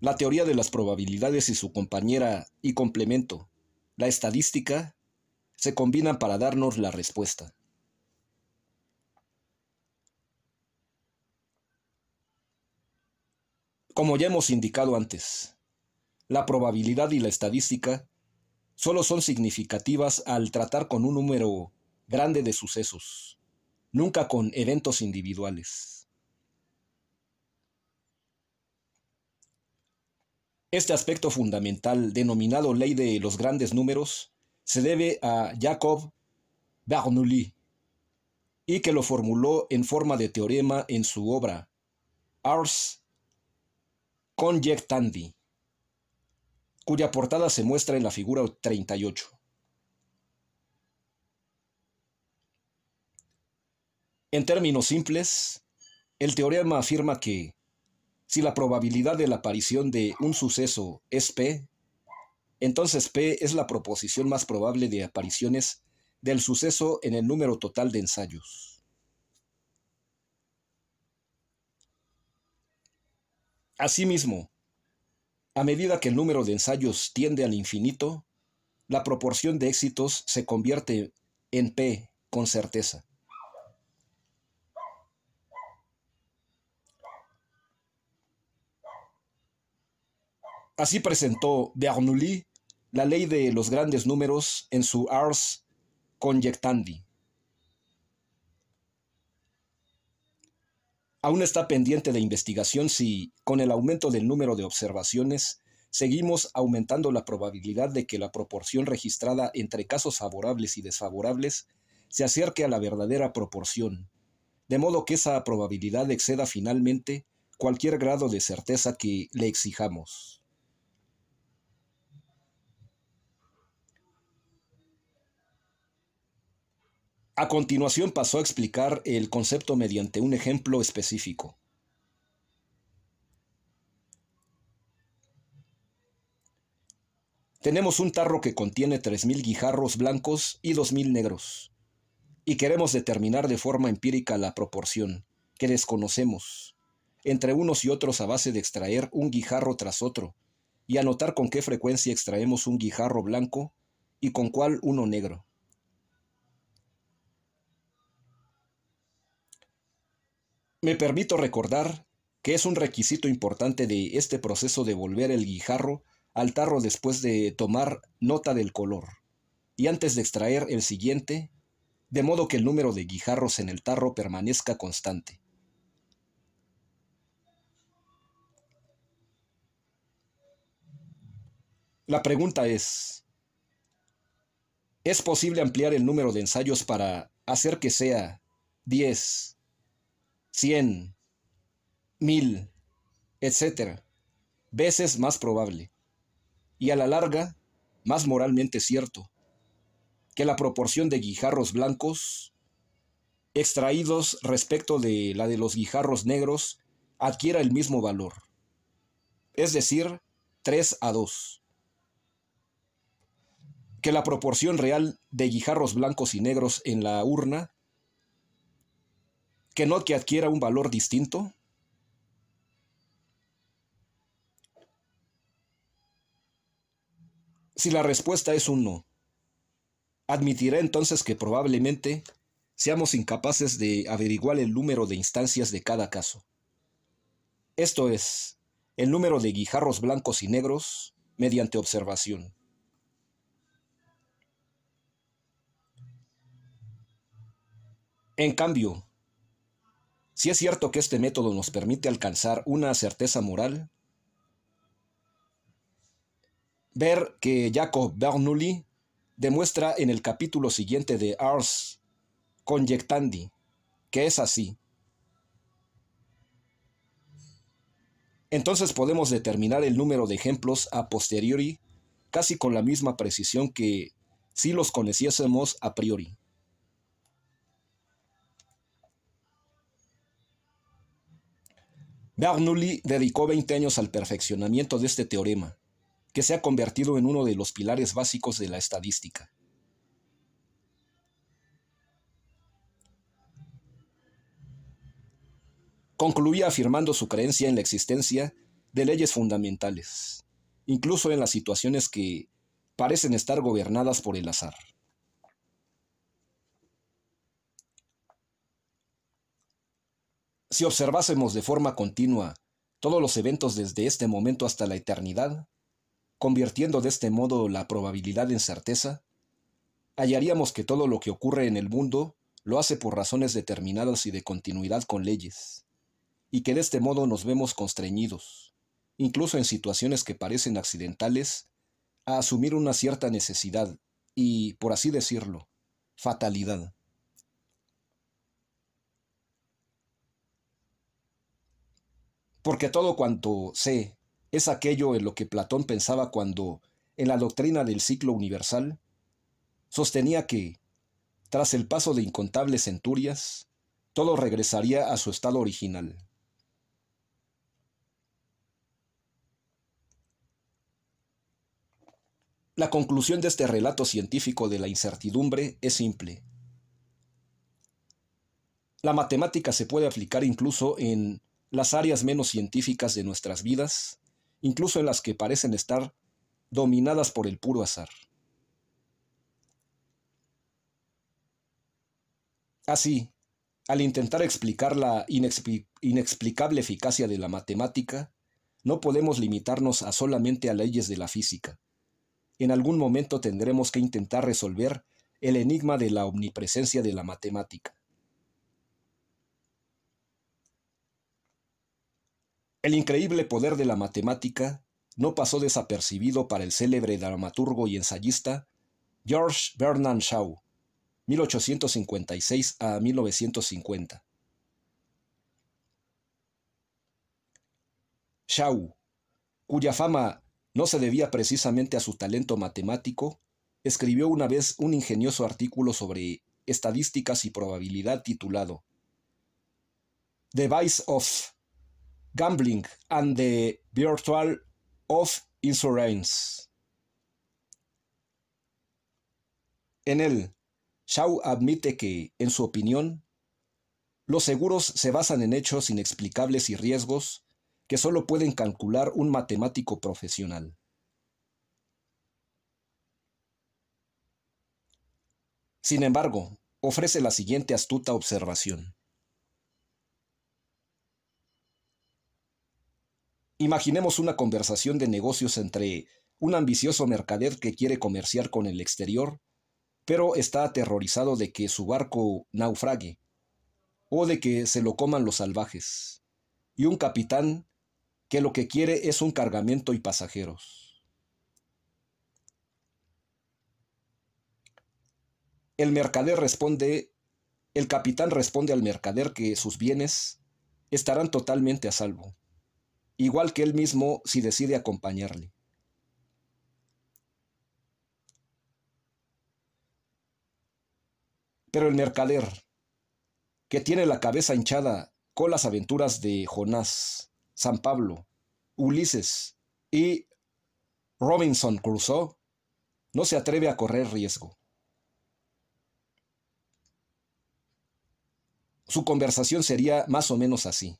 la teoría de las probabilidades y su compañera y complemento, la estadística, se combinan para darnos la respuesta. Como ya hemos indicado antes, la probabilidad y la estadística solo son significativas al tratar con un número grande de sucesos, nunca con eventos individuales. Este aspecto fundamental, denominado ley de los grandes números, se debe a Jacob Bernoulli, y que lo formuló en forma de teorema en su obra Ars Conjectandi cuya portada se muestra en la figura 38. En términos simples, el teorema afirma que si la probabilidad de la aparición de un suceso es P, entonces P es la proposición más probable de apariciones del suceso en el número total de ensayos. Asimismo, a medida que el número de ensayos tiende al infinito, la proporción de éxitos se convierte en P con certeza. Así presentó Bernoulli la ley de los grandes números en su Ars Conjectandi. Aún está pendiente de investigación si, con el aumento del número de observaciones, seguimos aumentando la probabilidad de que la proporción registrada entre casos favorables y desfavorables se acerque a la verdadera proporción, de modo que esa probabilidad exceda finalmente cualquier grado de certeza que le exijamos. A continuación pasó a explicar el concepto mediante un ejemplo específico. Tenemos un tarro que contiene 3.000 guijarros blancos y 2.000 negros, y queremos determinar de forma empírica la proporción, que desconocemos, entre unos y otros a base de extraer un guijarro tras otro, y anotar con qué frecuencia extraemos un guijarro blanco y con cuál uno negro. Me permito recordar que es un requisito importante de este proceso de volver el guijarro al tarro después de tomar nota del color y antes de extraer el siguiente, de modo que el número de guijarros en el tarro permanezca constante. La pregunta es, ¿es posible ampliar el número de ensayos para hacer que sea 10, 100, 1000, etc. veces más probable, y a la larga, más moralmente cierto, que la proporción de guijarros blancos extraídos respecto de la de los guijarros negros adquiera el mismo valor, es decir, 3 a 2. Que la proporción real de guijarros blancos y negros en la urna que no que adquiera un valor distinto? Si la respuesta es un no, admitiré entonces que probablemente seamos incapaces de averiguar el número de instancias de cada caso. Esto es, el número de guijarros blancos y negros mediante observación. En cambio, si es cierto que este método nos permite alcanzar una certeza moral, ver que Jacob Bernoulli demuestra en el capítulo siguiente de Ars Conjectandi que es así. Entonces podemos determinar el número de ejemplos a posteriori casi con la misma precisión que si los conociésemos a priori. Bernoulli dedicó 20 años al perfeccionamiento de este teorema, que se ha convertido en uno de los pilares básicos de la estadística. Concluía afirmando su creencia en la existencia de leyes fundamentales, incluso en las situaciones que parecen estar gobernadas por el azar. Si observásemos de forma continua todos los eventos desde este momento hasta la eternidad, convirtiendo de este modo la probabilidad en certeza, hallaríamos que todo lo que ocurre en el mundo lo hace por razones determinadas y de continuidad con leyes, y que de este modo nos vemos constreñidos, incluso en situaciones que parecen accidentales, a asumir una cierta necesidad y, por así decirlo, fatalidad. Porque todo cuanto sé es aquello en lo que Platón pensaba cuando, en la doctrina del ciclo universal, sostenía que, tras el paso de incontables centurias, todo regresaría a su estado original. La conclusión de este relato científico de la incertidumbre es simple. La matemática se puede aplicar incluso en las áreas menos científicas de nuestras vidas, incluso en las que parecen estar dominadas por el puro azar. Así, al intentar explicar la inexplicable eficacia de la matemática, no podemos limitarnos a solamente a leyes de la física. En algún momento tendremos que intentar resolver el enigma de la omnipresencia de la matemática. El increíble poder de la matemática no pasó desapercibido para el célebre dramaturgo y ensayista George Bernard Shaw, 1856 a 1950. Shaw, cuya fama no se debía precisamente a su talento matemático, escribió una vez un ingenioso artículo sobre estadísticas y probabilidad titulado The Vice of Gambling and the Virtual of Insurance. En él, Shaw admite que, en su opinión, los seguros se basan en hechos inexplicables y riesgos que solo pueden calcular un matemático profesional. Sin embargo, ofrece la siguiente astuta observación. Imaginemos una conversación de negocios entre un ambicioso mercader que quiere comerciar con el exterior, pero está aterrorizado de que su barco naufrague o de que se lo coman los salvajes, y un capitán que lo que quiere es un cargamento y pasajeros. El mercader responde, el capitán responde al mercader que sus bienes estarán totalmente a salvo igual que él mismo si decide acompañarle. Pero el mercader, que tiene la cabeza hinchada con las aventuras de Jonás, San Pablo, Ulises y Robinson Crusoe, no se atreve a correr riesgo. Su conversación sería más o menos así.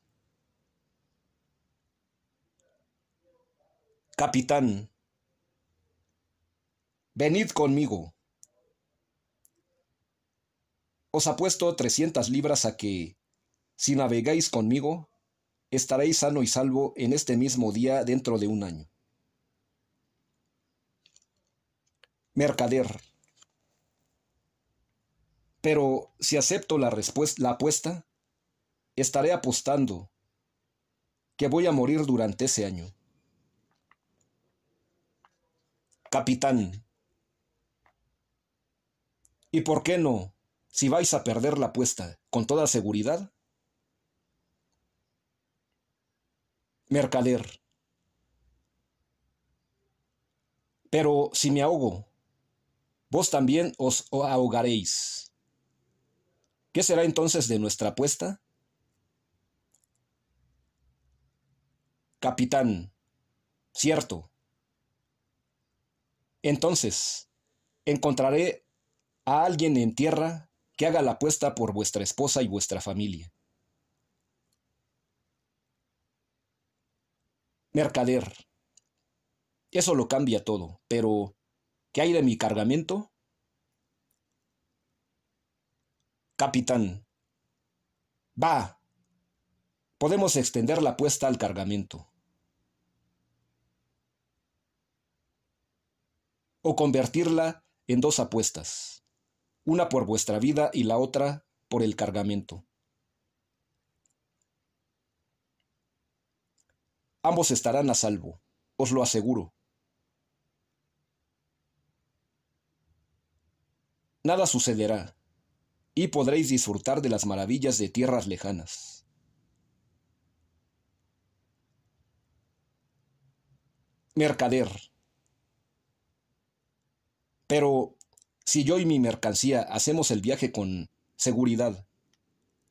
Capitán, venid conmigo. Os apuesto 300 libras a que, si navegáis conmigo, estaréis sano y salvo en este mismo día dentro de un año. Mercader. Pero si acepto la, la apuesta, estaré apostando que voy a morir durante ese año. capitán. ¿Y por qué no? Si vais a perder la apuesta, con toda seguridad. Mercader. Pero si me ahogo, vos también os ahogaréis. ¿Qué será entonces de nuestra apuesta? Capitán, cierto, entonces, encontraré a alguien en tierra que haga la apuesta por vuestra esposa y vuestra familia. Mercader. Eso lo cambia todo, pero ¿qué hay de mi cargamento? Capitán. Va. Podemos extender la apuesta al cargamento. o convertirla en dos apuestas, una por vuestra vida y la otra por el cargamento. Ambos estarán a salvo, os lo aseguro. Nada sucederá, y podréis disfrutar de las maravillas de tierras lejanas. Mercader pero si yo y mi mercancía hacemos el viaje con seguridad,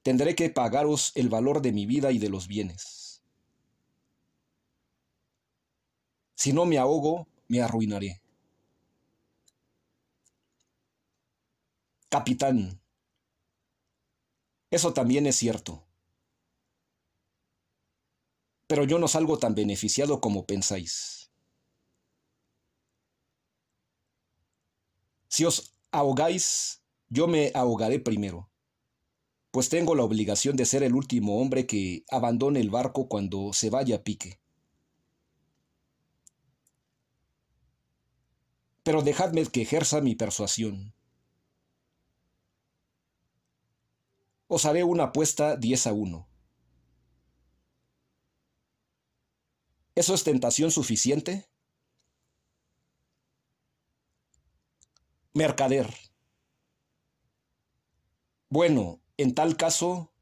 tendré que pagaros el valor de mi vida y de los bienes. Si no me ahogo, me arruinaré. Capitán, eso también es cierto. Pero yo no salgo tan beneficiado como pensáis. Si os ahogáis, yo me ahogaré primero, pues tengo la obligación de ser el último hombre que abandone el barco cuando se vaya a pique. Pero dejadme que ejerza mi persuasión. Os haré una apuesta 10 a 1. ¿Eso es tentación suficiente? mercader. Bueno, en tal caso,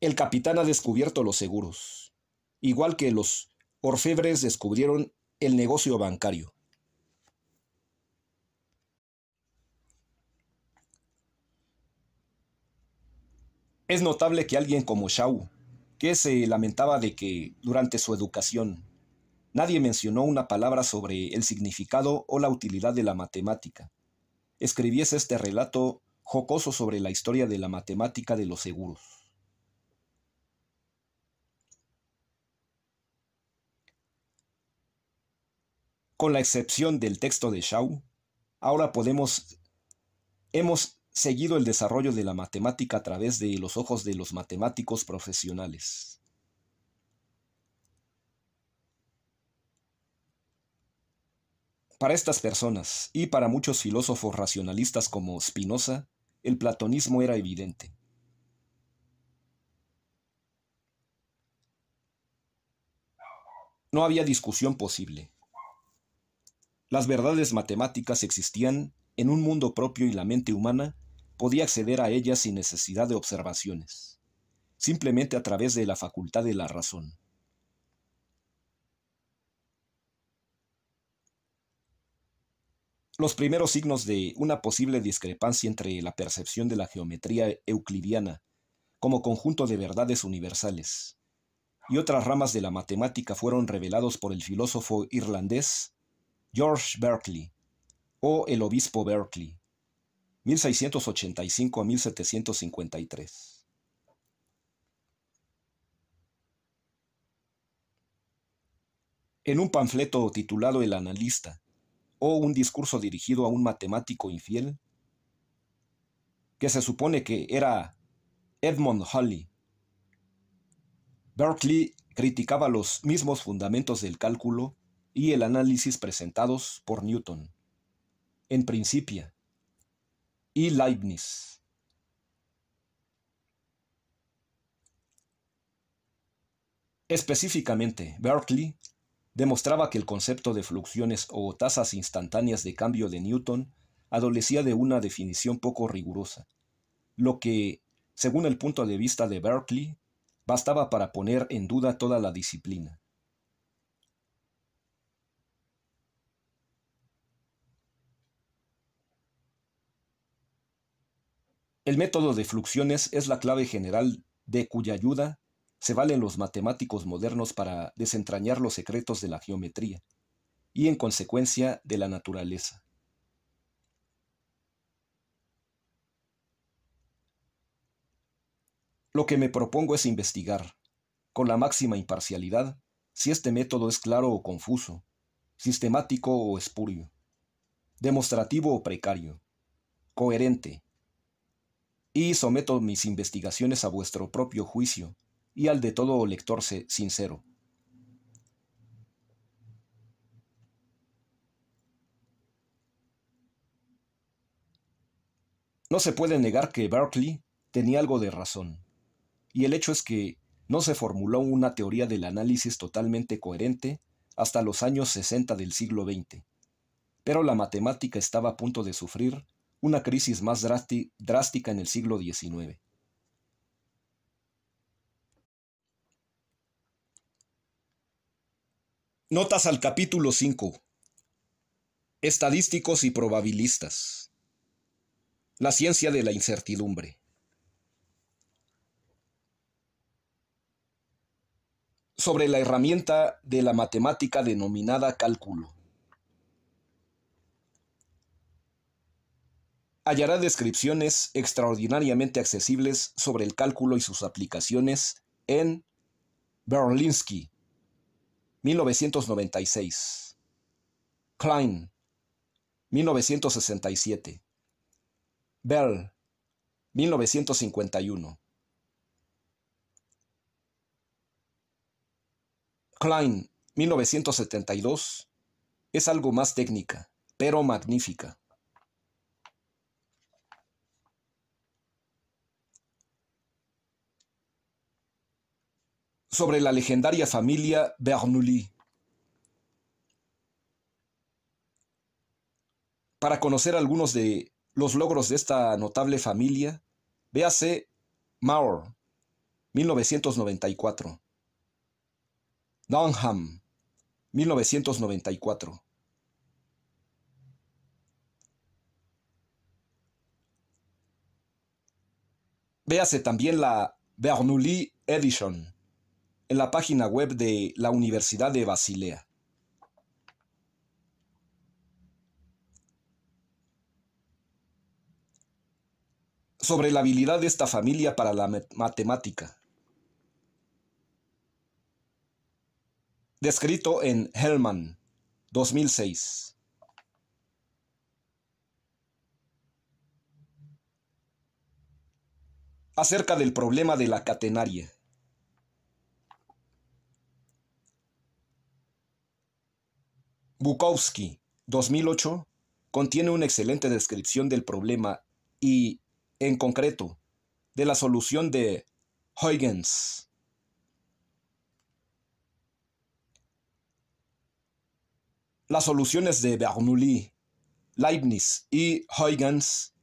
el capitán ha descubierto los seguros, igual que los orfebres descubrieron el negocio bancario. Es notable que alguien como Shaw, que se lamentaba de que durante su educación Nadie mencionó una palabra sobre el significado o la utilidad de la matemática. Escribiese este relato jocoso sobre la historia de la matemática de los seguros. Con la excepción del texto de Shaw, ahora podemos hemos seguido el desarrollo de la matemática a través de los ojos de los matemáticos profesionales. Para estas personas, y para muchos filósofos racionalistas como Spinoza, el platonismo era evidente. No había discusión posible. Las verdades matemáticas existían en un mundo propio y la mente humana podía acceder a ellas sin necesidad de observaciones, simplemente a través de la facultad de la razón. los primeros signos de una posible discrepancia entre la percepción de la geometría euclidiana como conjunto de verdades universales y otras ramas de la matemática fueron revelados por el filósofo irlandés George Berkeley o el obispo Berkeley, 1685 1753. En un panfleto titulado El Analista, o un discurso dirigido a un matemático infiel, que se supone que era Edmund Halley. Berkeley criticaba los mismos fundamentos del cálculo y el análisis presentados por Newton, en principio, y Leibniz. Específicamente, Berkeley demostraba que el concepto de fluxiones o tasas instantáneas de cambio de Newton adolecía de una definición poco rigurosa, lo que, según el punto de vista de Berkeley, bastaba para poner en duda toda la disciplina. El método de fluxiones es la clave general de cuya ayuda se valen los matemáticos modernos para desentrañar los secretos de la geometría y en consecuencia de la naturaleza. Lo que me propongo es investigar, con la máxima imparcialidad, si este método es claro o confuso, sistemático o espurio, demostrativo o precario, coherente, y someto mis investigaciones a vuestro propio juicio y al de todo lector sincero. No se puede negar que Berkeley tenía algo de razón, y el hecho es que no se formuló una teoría del análisis totalmente coherente hasta los años 60 del siglo XX, pero la matemática estaba a punto de sufrir una crisis más drástica en el siglo XIX. Notas al capítulo 5. Estadísticos y probabilistas. La ciencia de la incertidumbre. Sobre la herramienta de la matemática denominada cálculo. Hallará descripciones extraordinariamente accesibles sobre el cálculo y sus aplicaciones en Berlinsky, 1996. Klein, 1967. Bell, 1951. Klein, 1972, es algo más técnica, pero magnífica. sobre la legendaria familia Bernoulli. Para conocer algunos de los logros de esta notable familia, véase Maur, 1994. Dunham, 1994. Véase también la Bernoulli Edition, en la página web de la Universidad de Basilea. sobre la habilidad de esta familia para la matemática. Descrito en Hellman, 2006. Acerca del problema de la catenaria. Bukowski, 2008, contiene una excelente descripción del problema y, en concreto, de la solución de Huygens. Las soluciones de Bernoulli, Leibniz y Huygens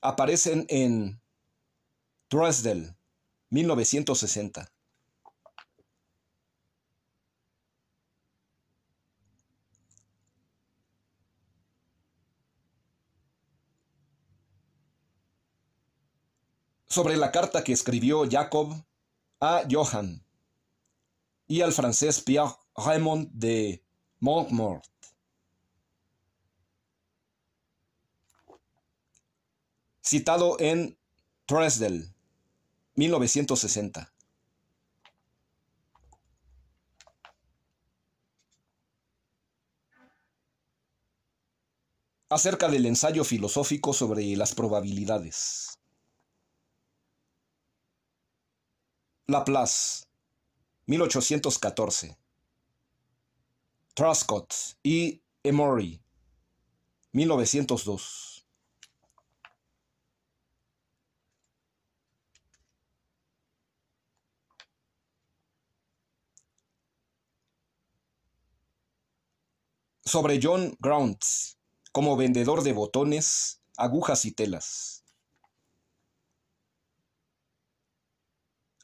aparecen en Dresdel, 1960. sobre la carta que escribió Jacob a Johann y al francés Pierre Raymond de Montmort. Citado en Dresdel, 1960. acerca del ensayo filosófico sobre las probabilidades. Laplace, 1814. Truscott y Emory, 1902. Sobre John Grounds, como vendedor de botones, agujas y telas.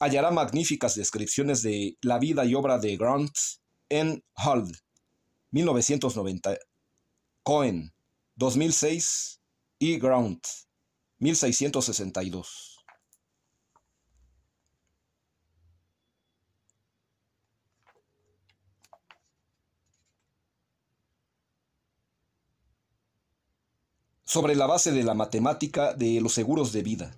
hallará magníficas descripciones de la vida y obra de Grant en Hull, 1990, Cohen, 2006 y Grant, 1662. sobre la base de la matemática de los seguros de vida.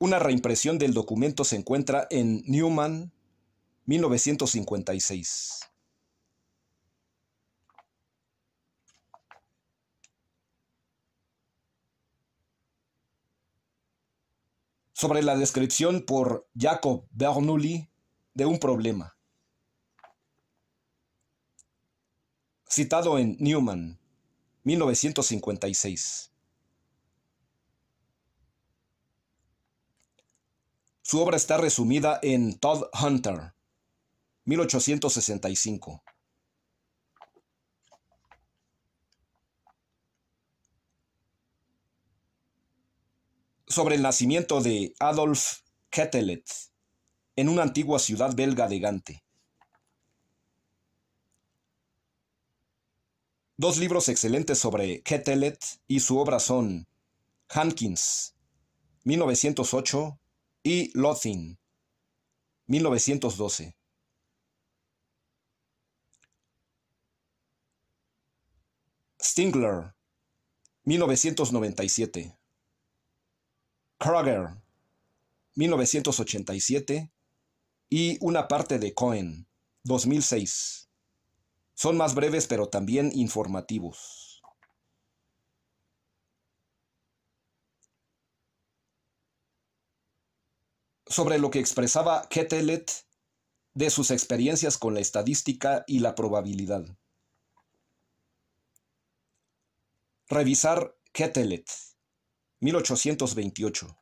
Una reimpresión del documento se encuentra en Newman, 1956. Sobre la descripción por Jacob Bernoulli de un problema. Citado en Newman, 1956. Su obra está resumida en Todd Hunter, 1865. Sobre el nacimiento de Adolf Ketelet en una antigua ciudad belga de Gante. Dos libros excelentes sobre Ketelet y su obra son Hankins, 1908 y Lothin, 1912. Stingler, 1997. Kroger, 1987. Y una parte de Cohen, 2006. Son más breves pero también informativos. sobre lo que expresaba Ketelet de sus experiencias con la estadística y la probabilidad. Revisar Ketelet, 1828.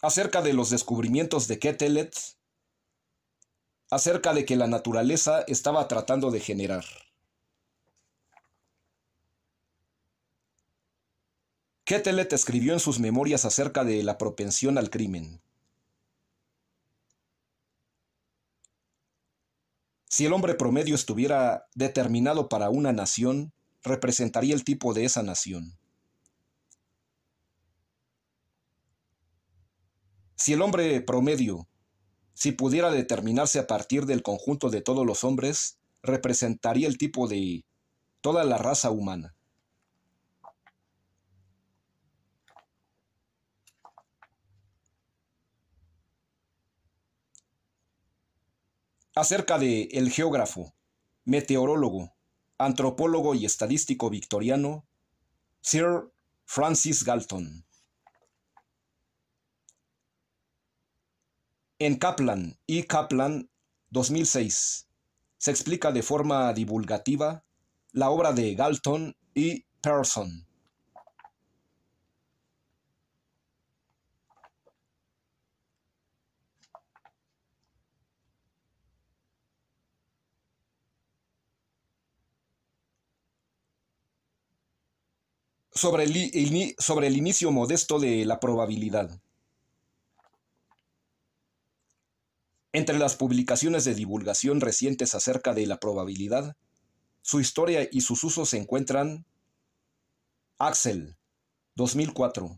Acerca de los descubrimientos de Ketelet, acerca de que la naturaleza estaba tratando de generar. Ketelet escribió en sus memorias acerca de la propensión al crimen. Si el hombre promedio estuviera determinado para una nación, representaría el tipo de esa nación. Si el hombre promedio si pudiera determinarse a partir del conjunto de todos los hombres, representaría el tipo de toda la raza humana. Acerca de el geógrafo, meteorólogo, antropólogo y estadístico victoriano, Sir Francis Galton. En Kaplan y Kaplan 2006 se explica de forma divulgativa la obra de Galton y Pearson. Sobre el, sobre el inicio modesto de la probabilidad. Entre las publicaciones de divulgación recientes acerca de la probabilidad, su historia y sus usos se encuentran Axel, 2004,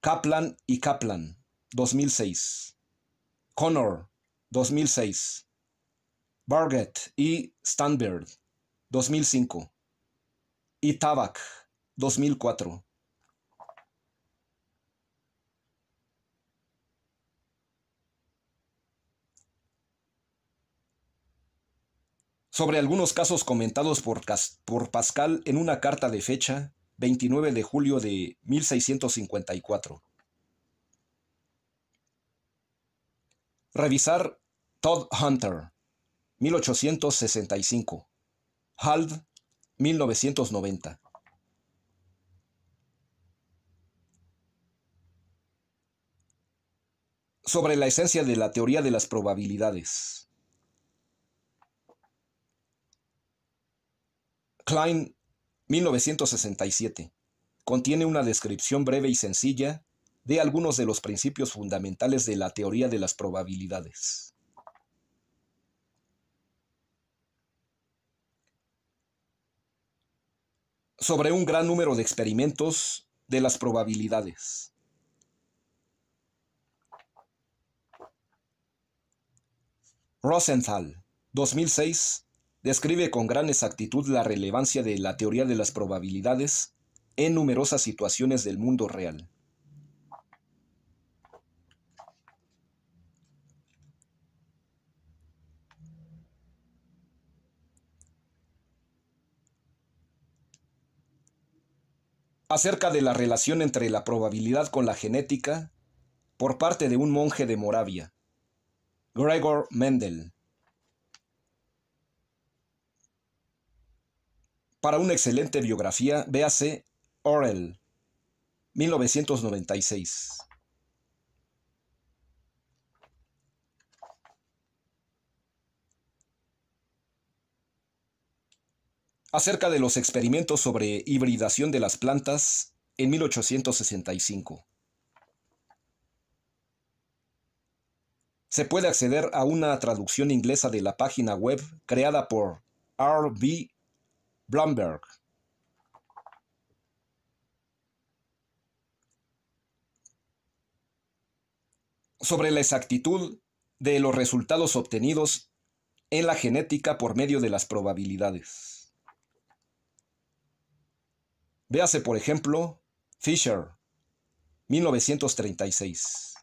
Kaplan y Kaplan, 2006, Connor, 2006, Bargett y Stanberg, 2005, y Tabak, 2004. sobre algunos casos comentados por, Pascal en una carta de fecha 29 de julio de 1654. Revisar Todd Hunter, 1865. Hald, 1990. Sobre la esencia de la teoría de las probabilidades. Klein, 1967. Contiene una descripción breve y sencilla de algunos de los principios fundamentales de la teoría de las probabilidades. Sobre un gran número de experimentos de las probabilidades. Rosenthal, 2006, describe con gran exactitud la relevancia de la teoría de las probabilidades en numerosas situaciones del mundo real. acerca de la relación entre la probabilidad con la genética por parte de un monje de Moravia, Gregor Mendel. Para una excelente biografía, véase Orell 1996. Acerca de los experimentos sobre hibridación de las plantas en 1865. Se puede acceder a una traducción inglesa de la página web creada por R.B. Blumberg Sobre la exactitud de los resultados obtenidos en la genética por medio de las probabilidades. Véase, por ejemplo, Fisher, 1936.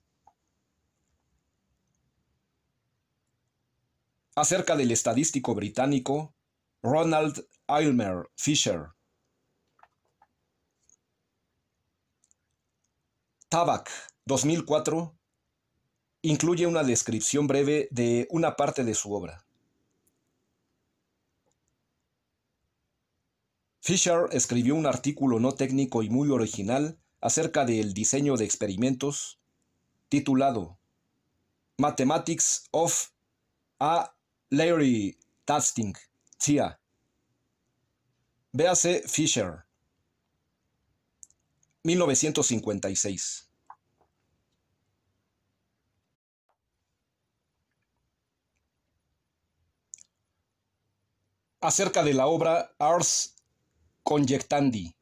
Acerca del estadístico británico Ronald Aylmer Fisher. Tabak 2004 incluye una descripción breve de una parte de su obra. Fisher escribió un artículo no técnico y muy original acerca del diseño de experimentos titulado Mathematics of a Larry Tasting Tía. Véase Fisher. 1956. acerca de la obra Ars Conjectandi.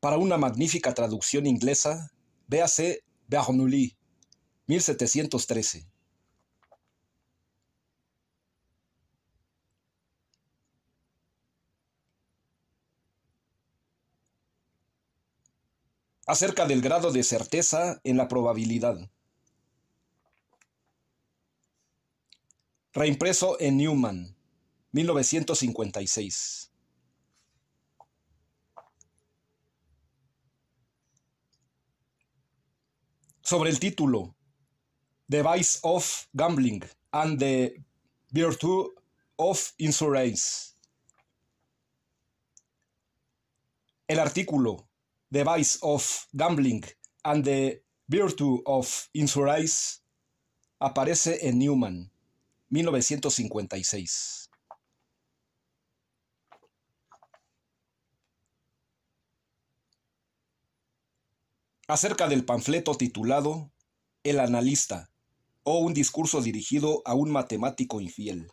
Para una magnífica traducción inglesa, véase Bernoulli, 1713. acerca del grado de certeza en la probabilidad. Reimpreso en Newman, 1956. Sobre el título The Vice of Gambling and the Virtue of Insurance. El artículo The Vice of Gambling and the Virtue of Insurance aparece en Newman, 1956. Acerca del panfleto titulado El analista o un discurso dirigido a un matemático infiel.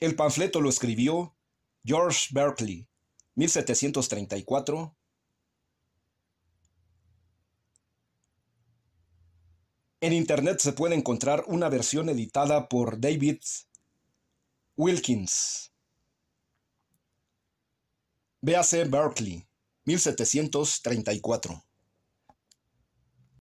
El panfleto lo escribió George Berkeley 1734. En internet se puede encontrar una versión editada por David Wilkins. B.A.C. Berkeley, 1734.